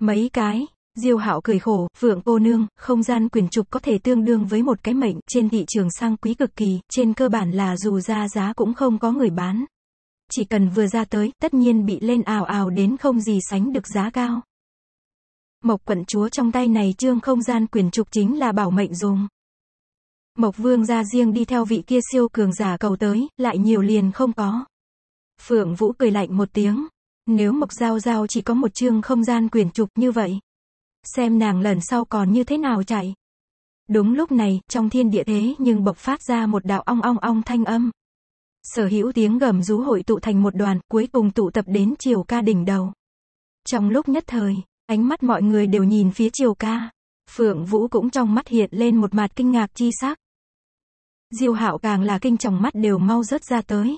Mấy cái? Diêu Hạo cười khổ, vượng cô nương, không gian quyền trục có thể tương đương với một cái mệnh, trên thị trường sang quý cực kỳ, trên cơ bản là dù ra giá cũng không có người bán." Chỉ cần vừa ra tới, tất nhiên bị lên ào ào đến không gì sánh được giá cao. Mộc quận chúa trong tay này trương không gian quyền trục chính là bảo mệnh dùng. Mộc vương ra riêng đi theo vị kia siêu cường giả cầu tới, lại nhiều liền không có. Phượng Vũ cười lạnh một tiếng. Nếu Mộc Giao Giao chỉ có một chương không gian quyền trục như vậy. Xem nàng lần sau còn như thế nào chạy. Đúng lúc này, trong thiên địa thế nhưng bộc phát ra một đạo ong ong ong thanh âm. Sở hữu tiếng gầm rú hội tụ thành một đoàn, cuối cùng tụ tập đến chiều ca đỉnh đầu. Trong lúc nhất thời, Ánh mắt mọi người đều nhìn phía Triều ca. Phượng Vũ cũng trong mắt hiện lên một mặt kinh ngạc chi sắc. Diêu Hạo càng là kinh trọng mắt đều mau rớt ra tới.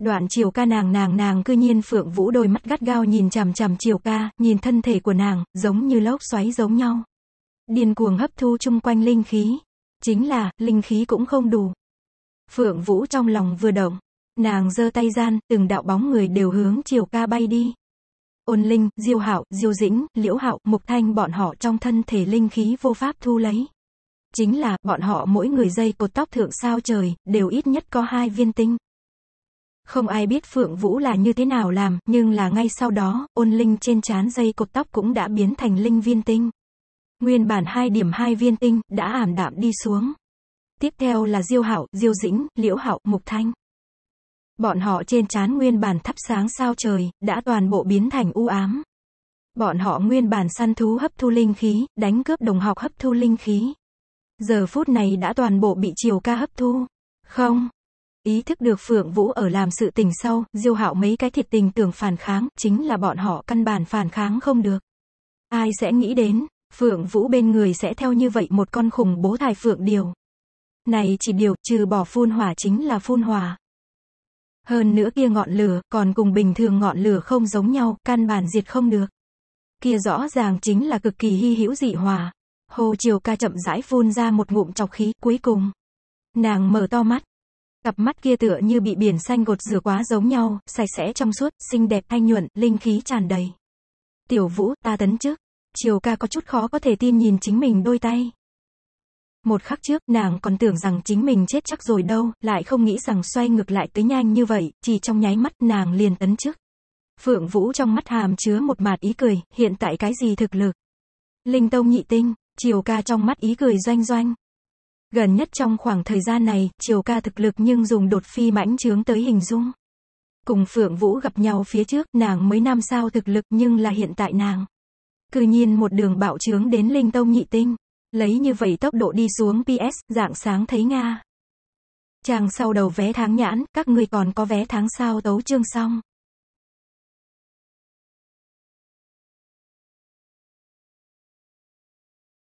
Đoạn Triều ca nàng nàng nàng cư nhiên Phượng Vũ đôi mắt gắt gao nhìn chằm chằm Triều ca, nhìn thân thể của nàng, giống như lốc xoáy giống nhau. Điên cuồng hấp thu chung quanh linh khí. Chính là, linh khí cũng không đủ. Phượng Vũ trong lòng vừa động, nàng giơ tay gian, từng đạo bóng người đều hướng Triều ca bay đi. Ôn Linh, Diêu Hạo, Diêu Dĩnh, Liễu Hạo, Mục Thanh bọn họ trong thân thể linh khí vô pháp thu lấy. Chính là, bọn họ mỗi người dây cột tóc thượng sao trời, đều ít nhất có hai viên tinh. Không ai biết Phượng Vũ là như thế nào làm, nhưng là ngay sau đó, ôn linh trên trán dây cột tóc cũng đã biến thành linh viên tinh. Nguyên bản hai điểm hai viên tinh, đã ảm đạm đi xuống. Tiếp theo là Diêu Hạo, Diêu Dĩnh, Liễu Hạo, Mục Thanh. Bọn họ trên trán nguyên bản thắp sáng sao trời, đã toàn bộ biến thành u ám. Bọn họ nguyên bản săn thú hấp thu linh khí, đánh cướp đồng học hấp thu linh khí. Giờ phút này đã toàn bộ bị chiều ca hấp thu. Không. Ý thức được Phượng Vũ ở làm sự tình sau, diêu hạo mấy cái thiệt tình tưởng phản kháng, chính là bọn họ căn bản phản kháng không được. Ai sẽ nghĩ đến, Phượng Vũ bên người sẽ theo như vậy một con khủng bố thải Phượng Điều. Này chỉ điều, trừ bỏ phun hỏa chính là phun hỏa. Hơn nữa kia ngọn lửa, còn cùng bình thường ngọn lửa không giống nhau, căn bản diệt không được. Kia rõ ràng chính là cực kỳ hy hữu dị hòa Hồ Triều ca chậm rãi phun ra một ngụm chọc khí, cuối cùng. Nàng mở to mắt. Cặp mắt kia tựa như bị biển xanh gột rửa quá giống nhau, sạch sẽ trong suốt, xinh đẹp, thanh nhuận, linh khí tràn đầy. Tiểu vũ, ta tấn trước. Triều ca có chút khó có thể tin nhìn chính mình đôi tay. Một khắc trước, nàng còn tưởng rằng chính mình chết chắc rồi đâu, lại không nghĩ rằng xoay ngược lại tới nhanh như vậy, chỉ trong nháy mắt nàng liền tấn trước. Phượng Vũ trong mắt hàm chứa một mạt ý cười, hiện tại cái gì thực lực? Linh Tông nhị tinh, Triều Ca trong mắt ý cười doanh doanh. Gần nhất trong khoảng thời gian này, Triều Ca thực lực nhưng dùng đột phi mãnh chướng tới hình dung. Cùng Phượng Vũ gặp nhau phía trước, nàng mới năm sao thực lực nhưng là hiện tại nàng. Cứ nhiên một đường bạo chướng đến Linh Tông nhị tinh. Lấy như vậy tốc độ đi xuống PS, dạng sáng thấy Nga. Chàng sau đầu vé tháng nhãn, các người còn có vé tháng sau tấu chương xong.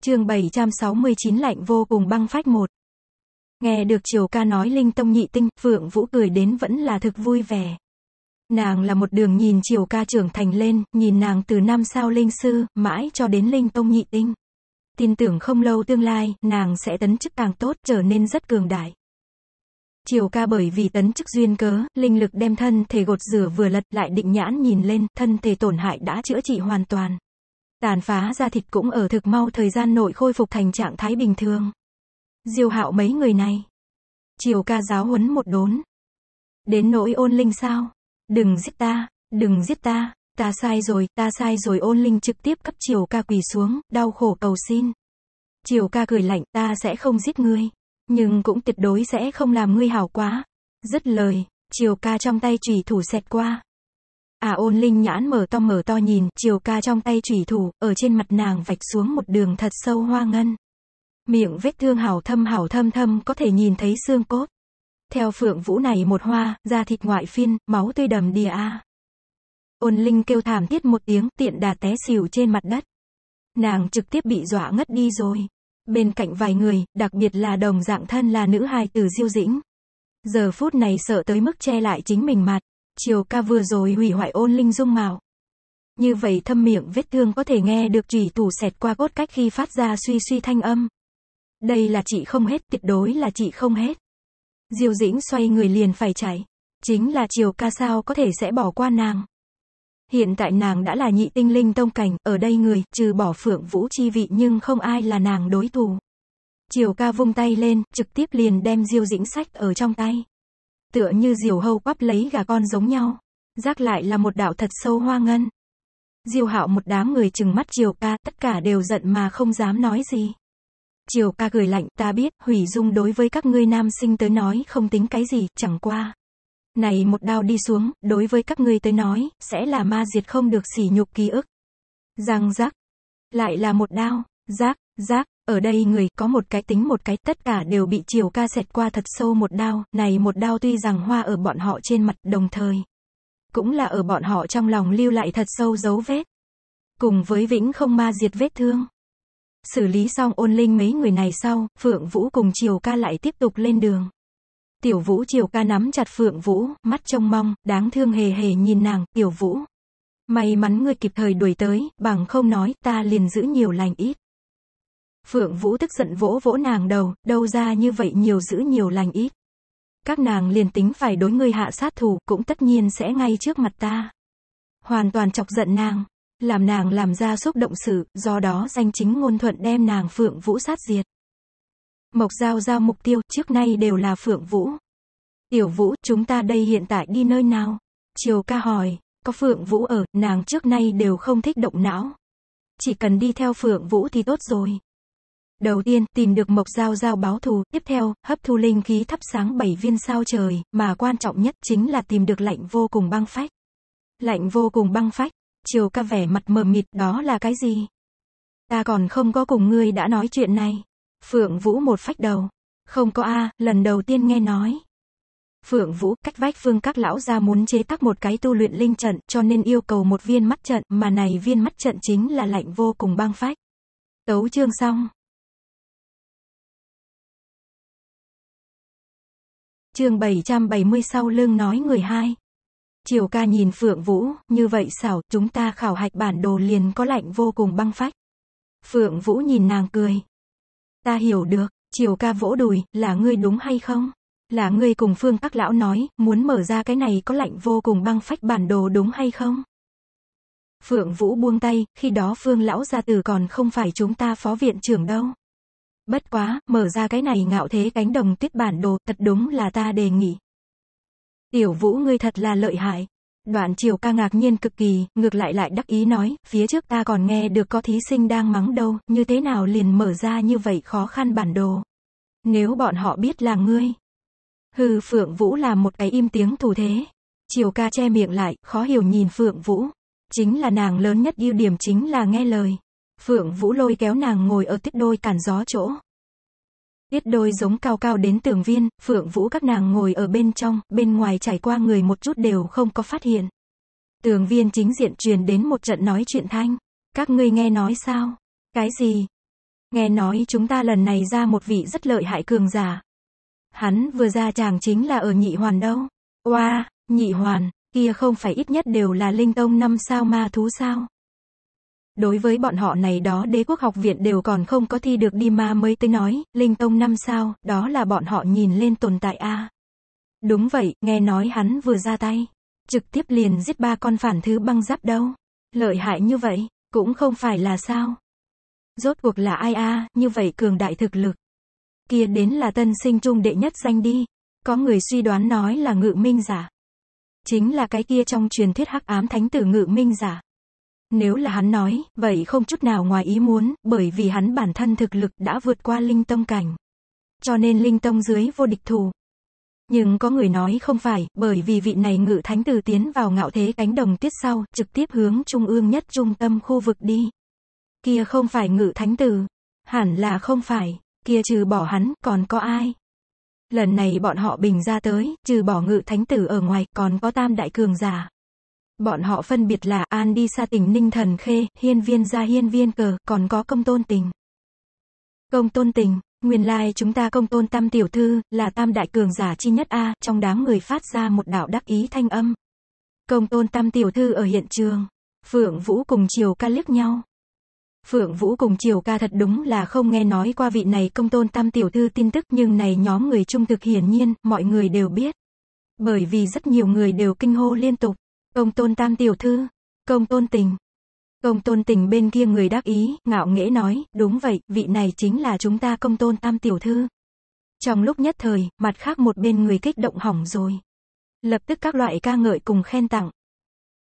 chương 769 lạnh vô cùng băng phách một. Nghe được Triều ca nói Linh Tông nhị tinh, Phượng Vũ cười đến vẫn là thực vui vẻ. Nàng là một đường nhìn Triều ca trưởng thành lên, nhìn nàng từ năm sao Linh Sư, mãi cho đến Linh Tông nhị tinh tin tưởng không lâu tương lai, nàng sẽ tấn chức càng tốt, trở nên rất cường đại. Triều ca bởi vì tấn chức duyên cớ, linh lực đem thân thể gột rửa vừa lật lại định nhãn nhìn lên, thân thể tổn hại đã chữa trị hoàn toàn. Tàn phá ra thịt cũng ở thực mau thời gian nội khôi phục thành trạng thái bình thường. Diêu hạo mấy người này. Triều ca giáo huấn một đốn. Đến nỗi ôn linh sao? Đừng giết ta, đừng giết ta. Ta sai rồi, ta sai rồi ôn linh trực tiếp cấp Triều ca quỳ xuống, đau khổ cầu xin. Triều ca cười lạnh, ta sẽ không giết ngươi, nhưng cũng tuyệt đối sẽ không làm ngươi hảo quá. Dứt lời, Triều ca trong tay chủy thủ xẹt qua. À ôn linh nhãn mở to mở to nhìn, Triều ca trong tay chủy thủ, ở trên mặt nàng vạch xuống một đường thật sâu hoa ngân. Miệng vết thương hảo thâm hảo thâm thâm có thể nhìn thấy xương cốt. Theo phượng vũ này một hoa, da thịt ngoại phiên, máu tươi đầm đìa a. Ôn Linh kêu thảm thiết một tiếng tiện đà té xỉu trên mặt đất. Nàng trực tiếp bị dọa ngất đi rồi. Bên cạnh vài người, đặc biệt là đồng dạng thân là nữ hài tử diêu dĩnh. Giờ phút này sợ tới mức che lại chính mình mặt. Chiều ca vừa rồi hủy hoại ôn linh dung mạo. Như vậy thâm miệng vết thương có thể nghe được trùy tủ xẹt qua cốt cách khi phát ra suy suy thanh âm. Đây là chị không hết, tuyệt đối là chị không hết. Diêu dĩnh xoay người liền phải chạy. Chính là chiều ca sao có thể sẽ bỏ qua nàng. Hiện tại nàng đã là nhị tinh linh tông cảnh, ở đây người, trừ bỏ phượng vũ chi vị nhưng không ai là nàng đối thủ. Triều ca vung tay lên, trực tiếp liền đem diêu dĩnh sách ở trong tay. Tựa như diều hâu quắp lấy gà con giống nhau. Giác lại là một đạo thật sâu hoa ngân. Diêu hạo một đám người chừng mắt triều ca, tất cả đều giận mà không dám nói gì. Triều ca gửi lạnh, ta biết, hủy dung đối với các ngươi nam sinh tới nói không tính cái gì, chẳng qua. Này một đao đi xuống, đối với các ngươi tới nói, sẽ là ma diệt không được sỉ nhục ký ức. Giang giác. Lại là một đao, giác, giác, ở đây người có một cái tính một cái tất cả đều bị chiều ca xẹt qua thật sâu một đao, này một đao tuy rằng hoa ở bọn họ trên mặt đồng thời. Cũng là ở bọn họ trong lòng lưu lại thật sâu dấu vết. Cùng với vĩnh không ma diệt vết thương. Xử lý xong ôn linh mấy người này sau, Phượng Vũ cùng chiều ca lại tiếp tục lên đường. Tiểu Vũ chiều ca nắm chặt Phượng Vũ, mắt trông mong, đáng thương hề hề nhìn nàng, Tiểu Vũ. May mắn ngươi kịp thời đuổi tới, bằng không nói, ta liền giữ nhiều lành ít. Phượng Vũ tức giận vỗ vỗ nàng đầu, đâu ra như vậy nhiều giữ nhiều lành ít. Các nàng liền tính phải đối ngươi hạ sát thủ, cũng tất nhiên sẽ ngay trước mặt ta. Hoàn toàn chọc giận nàng, làm nàng làm ra xúc động sự, do đó danh chính ngôn thuận đem nàng Phượng Vũ sát diệt. Mộc Giao Giao mục tiêu trước nay đều là Phượng Vũ. Tiểu Vũ, chúng ta đây hiện tại đi nơi nào? Triều ca hỏi, có Phượng Vũ ở, nàng trước nay đều không thích động não. Chỉ cần đi theo Phượng Vũ thì tốt rồi. Đầu tiên, tìm được Mộc Giao Giao báo thù, tiếp theo, hấp thu linh khí thắp sáng bảy viên sao trời, mà quan trọng nhất chính là tìm được lạnh vô cùng băng phách. Lạnh vô cùng băng phách, Triều ca vẻ mặt mờ mịt, đó là cái gì? Ta còn không có cùng ngươi đã nói chuyện này. Phượng Vũ một phách đầu. Không có A, lần đầu tiên nghe nói. Phượng Vũ, cách vách phương các lão gia muốn chế tác một cái tu luyện linh trận, cho nên yêu cầu một viên mắt trận, mà này viên mắt trận chính là lạnh vô cùng băng phách. Tấu chương xong. Chương 770 sau lưng nói người hai. Triều ca nhìn Phượng Vũ, như vậy xảo, chúng ta khảo hạch bản đồ liền có lạnh vô cùng băng phách. Phượng Vũ nhìn nàng cười, Ta hiểu được, chiều ca vỗ đùi, là ngươi đúng hay không? Là ngươi cùng phương các lão nói, muốn mở ra cái này có lạnh vô cùng băng phách bản đồ đúng hay không? Phượng Vũ buông tay, khi đó phương lão gia tử còn không phải chúng ta phó viện trưởng đâu. Bất quá, mở ra cái này ngạo thế cánh đồng tuyết bản đồ, thật đúng là ta đề nghị. Tiểu Vũ ngươi thật là lợi hại. Đoạn triều ca ngạc nhiên cực kỳ, ngược lại lại đắc ý nói, phía trước ta còn nghe được có thí sinh đang mắng đâu, như thế nào liền mở ra như vậy khó khăn bản đồ. Nếu bọn họ biết là ngươi. Hừ Phượng Vũ là một cái im tiếng thủ thế. triều ca che miệng lại, khó hiểu nhìn Phượng Vũ. Chính là nàng lớn nhất ưu điểm chính là nghe lời. Phượng Vũ lôi kéo nàng ngồi ở tích đôi cản gió chỗ. Tiết đôi giống cao cao đến tường viên, Phượng Vũ các nàng ngồi ở bên trong, bên ngoài trải qua người một chút đều không có phát hiện. Tường viên chính diện truyền đến một trận nói chuyện thanh. Các ngươi nghe nói sao? Cái gì? Nghe nói chúng ta lần này ra một vị rất lợi hại cường giả. Hắn vừa ra chàng chính là ở nhị hoàn đâu. Oa, wow, nhị hoàn, kia không phải ít nhất đều là linh tông năm sao ma thú sao? Đối với bọn họ này đó đế quốc học viện đều còn không có thi được đi ma mới tới nói, linh tông năm sao, đó là bọn họ nhìn lên tồn tại a. Đúng vậy, nghe nói hắn vừa ra tay, trực tiếp liền giết ba con phản thứ băng giáp đâu. Lợi hại như vậy, cũng không phải là sao. Rốt cuộc là ai a, như vậy cường đại thực lực. Kia đến là tân sinh trung đệ nhất danh đi, có người suy đoán nói là ngự minh giả. Chính là cái kia trong truyền thuyết hắc ám thánh tử ngự minh giả. Nếu là hắn nói, vậy không chút nào ngoài ý muốn, bởi vì hắn bản thân thực lực đã vượt qua linh tông cảnh. Cho nên linh tông dưới vô địch thù Nhưng có người nói không phải, bởi vì vị này ngự thánh từ tiến vào ngạo thế cánh đồng tiết sau, trực tiếp hướng trung ương nhất trung tâm khu vực đi. Kia không phải ngự thánh từ. Hẳn là không phải, kia trừ bỏ hắn, còn có ai? Lần này bọn họ bình ra tới, trừ bỏ ngự thánh tử ở ngoài, còn có tam đại cường giả. Bọn họ phân biệt là An đi xa tỉnh Ninh Thần Khê, hiên viên ra hiên viên cờ, còn có công tôn tình. Công tôn tình, nguyên lai chúng ta công tôn tam tiểu thư, là tam đại cường giả chi nhất A, trong đám người phát ra một đạo đắc ý thanh âm. Công tôn tam tiểu thư ở hiện trường. Phượng Vũ cùng Triều ca liếc nhau. Phượng Vũ cùng Triều ca thật đúng là không nghe nói qua vị này công tôn tam tiểu thư tin tức nhưng này nhóm người trung thực hiển nhiên, mọi người đều biết. Bởi vì rất nhiều người đều kinh hô liên tục. Công tôn tam tiểu thư, công tôn tình. Công tôn tình bên kia người đáp ý, ngạo nghễ nói, đúng vậy, vị này chính là chúng ta công tôn tam tiểu thư. Trong lúc nhất thời, mặt khác một bên người kích động hỏng rồi. Lập tức các loại ca ngợi cùng khen tặng.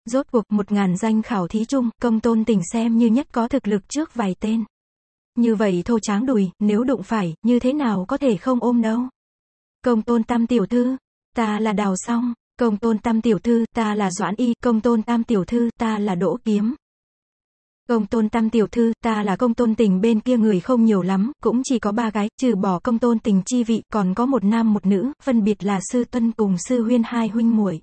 Rốt cuộc một ngàn danh khảo thí chung, công tôn tình xem như nhất có thực lực trước vài tên. Như vậy thô tráng đùi, nếu đụng phải, như thế nào có thể không ôm đâu. Công tôn tam tiểu thư, ta là đào xong. Công tôn tam tiểu thư, ta là Doãn Y, công tôn tam tiểu thư, ta là Đỗ Kiếm. Công tôn tam tiểu thư, ta là công tôn tình bên kia người không nhiều lắm, cũng chỉ có ba gái, trừ bỏ công tôn tình chi vị, còn có một nam một nữ, phân biệt là sư tuân cùng sư huyên hai huynh muội.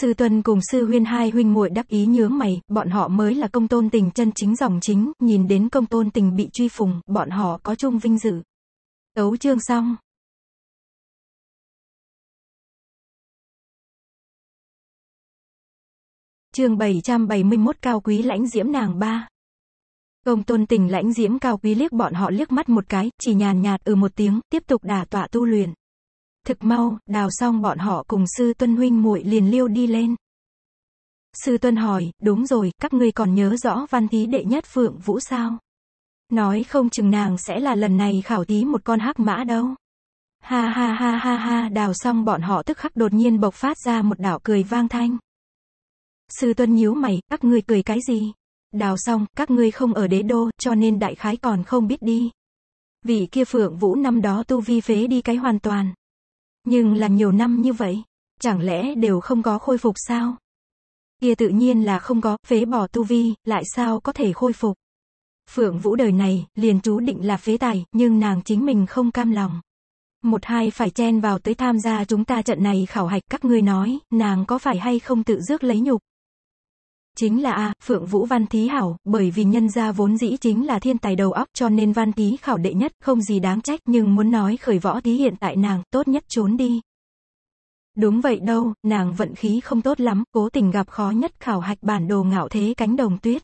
Sư tuân cùng sư huyên hai huynh muội đắc ý nhướng mày, bọn họ mới là công tôn tình chân chính dòng chính, nhìn đến công tôn tình bị truy phùng, bọn họ có chung vinh dự. Tấu chương xong. chương 771 cao quý lãnh diễm nàng ba. Công tôn tình lãnh diễm cao quý liếc bọn họ liếc mắt một cái, chỉ nhàn nhạt ừ một tiếng, tiếp tục đả tọa tu luyện. Thực mau, đào xong bọn họ cùng sư tuân huynh muội liền liêu đi lên. Sư tuân hỏi, đúng rồi, các ngươi còn nhớ rõ văn thí đệ nhất phượng vũ sao? Nói không chừng nàng sẽ là lần này khảo thí một con hắc mã đâu. Ha ha ha ha ha, đào xong bọn họ tức khắc đột nhiên bộc phát ra một đảo cười vang thanh. Sư Tuân nhíu mày, các ngươi cười cái gì? Đào xong, các ngươi không ở đế đô, cho nên đại khái còn không biết đi. Vị kia Phượng Vũ năm đó tu vi phế đi cái hoàn toàn. Nhưng là nhiều năm như vậy, chẳng lẽ đều không có khôi phục sao? Kia tự nhiên là không có, phế bỏ tu vi, lại sao có thể khôi phục? Phượng Vũ đời này, liền chú định là phế tài, nhưng nàng chính mình không cam lòng. Một hai phải chen vào tới tham gia chúng ta trận này khảo hạch các ngươi nói, nàng có phải hay không tự dước lấy nhục. Chính là A, Phượng Vũ Văn Thí Hảo, bởi vì nhân gia vốn dĩ chính là thiên tài đầu óc cho nên Văn Thí khảo đệ nhất, không gì đáng trách nhưng muốn nói khởi võ thí hiện tại nàng, tốt nhất trốn đi. Đúng vậy đâu, nàng vận khí không tốt lắm, cố tình gặp khó nhất khảo hạch bản đồ ngạo thế cánh đồng tuyết.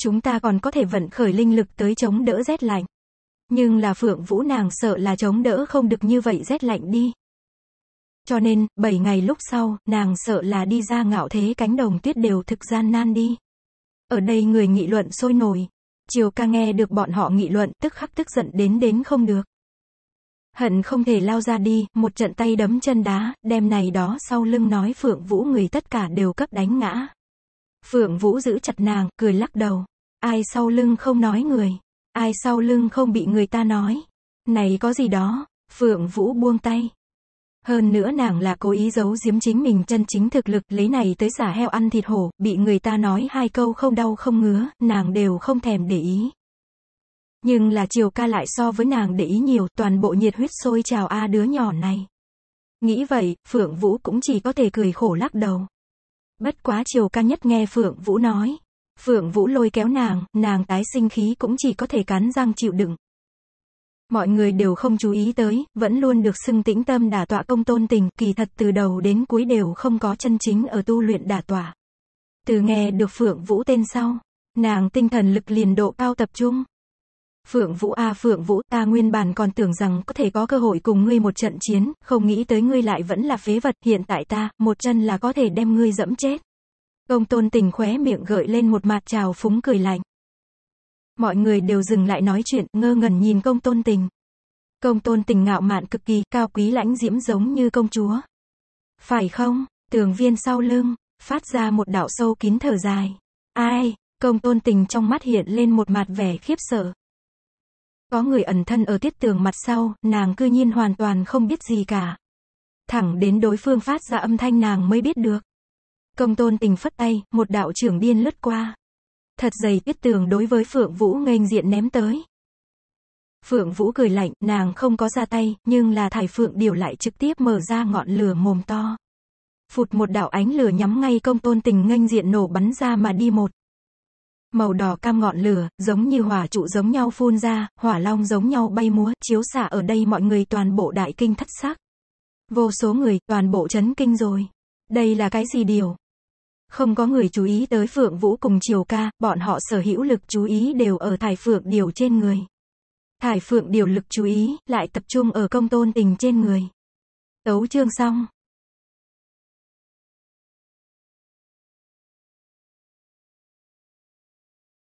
Chúng ta còn có thể vận khởi linh lực tới chống đỡ rét lạnh. Nhưng là Phượng Vũ nàng sợ là chống đỡ không được như vậy rét lạnh đi. Cho nên, 7 ngày lúc sau, nàng sợ là đi ra ngạo thế cánh đồng tuyết đều thực gian nan đi. Ở đây người nghị luận sôi nổi. Chiều ca nghe được bọn họ nghị luận tức khắc tức giận đến đến không được. Hận không thể lao ra đi, một trận tay đấm chân đá, đem này đó sau lưng nói Phượng Vũ người tất cả đều cấp đánh ngã. Phượng Vũ giữ chặt nàng, cười lắc đầu. Ai sau lưng không nói người, ai sau lưng không bị người ta nói. Này có gì đó, Phượng Vũ buông tay, hơn nữa nàng là cố ý giấu giếm chính mình chân chính thực lực, lấy này tới xả heo ăn thịt hổ, bị người ta nói hai câu không đau không ngứa, nàng đều không thèm để ý. Nhưng là chiều ca lại so với nàng để ý nhiều, toàn bộ nhiệt huyết sôi trào a đứa nhỏ này. Nghĩ vậy, Phượng Vũ cũng chỉ có thể cười khổ lắc đầu. Bất quá chiều ca nhất nghe Phượng Vũ nói. Phượng Vũ lôi kéo nàng, nàng tái sinh khí cũng chỉ có thể cắn răng chịu đựng, Mọi người đều không chú ý tới, vẫn luôn được xưng tĩnh tâm đả tọa công tôn tình, kỳ thật từ đầu đến cuối đều không có chân chính ở tu luyện đả tọa. Từ nghe được Phượng Vũ tên sau, nàng tinh thần lực liền độ cao tập trung. Phượng Vũ a à, Phượng Vũ, ta nguyên bản còn tưởng rằng có thể có cơ hội cùng ngươi một trận chiến, không nghĩ tới ngươi lại vẫn là phế vật, hiện tại ta, một chân là có thể đem ngươi dẫm chết. Công tôn tình khóe miệng gợi lên một mặt trào phúng cười lạnh. Mọi người đều dừng lại nói chuyện, ngơ ngẩn nhìn công tôn tình. Công tôn tình ngạo mạn cực kỳ, cao quý lãnh diễm giống như công chúa. Phải không? Tường viên sau lưng, phát ra một đạo sâu kín thở dài. Ai? Công tôn tình trong mắt hiện lên một mặt vẻ khiếp sợ. Có người ẩn thân ở tiết tường mặt sau, nàng cư nhiên hoàn toàn không biết gì cả. Thẳng đến đối phương phát ra âm thanh nàng mới biết được. Công tôn tình phất tay, một đạo trưởng biên lướt qua. Thật dày tuyết tường đối với Phượng Vũ nghênh diện ném tới. Phượng Vũ cười lạnh, nàng không có ra tay, nhưng là thải Phượng điều lại trực tiếp mở ra ngọn lửa mồm to. Phụt một đạo ánh lửa nhắm ngay công tôn tình nghênh diện nổ bắn ra mà đi một. Màu đỏ cam ngọn lửa, giống như hỏa trụ giống nhau phun ra, hỏa long giống nhau bay múa, chiếu xạ ở đây mọi người toàn bộ đại kinh thất sắc. Vô số người, toàn bộ chấn kinh rồi. Đây là cái gì điều? Không có người chú ý tới Phượng Vũ cùng Triều Ca, bọn họ sở hữu lực chú ý đều ở Thải Phượng Điều trên người. Thải Phượng Điều lực chú ý, lại tập trung ở công tôn tình trên người. Tấu chương xong.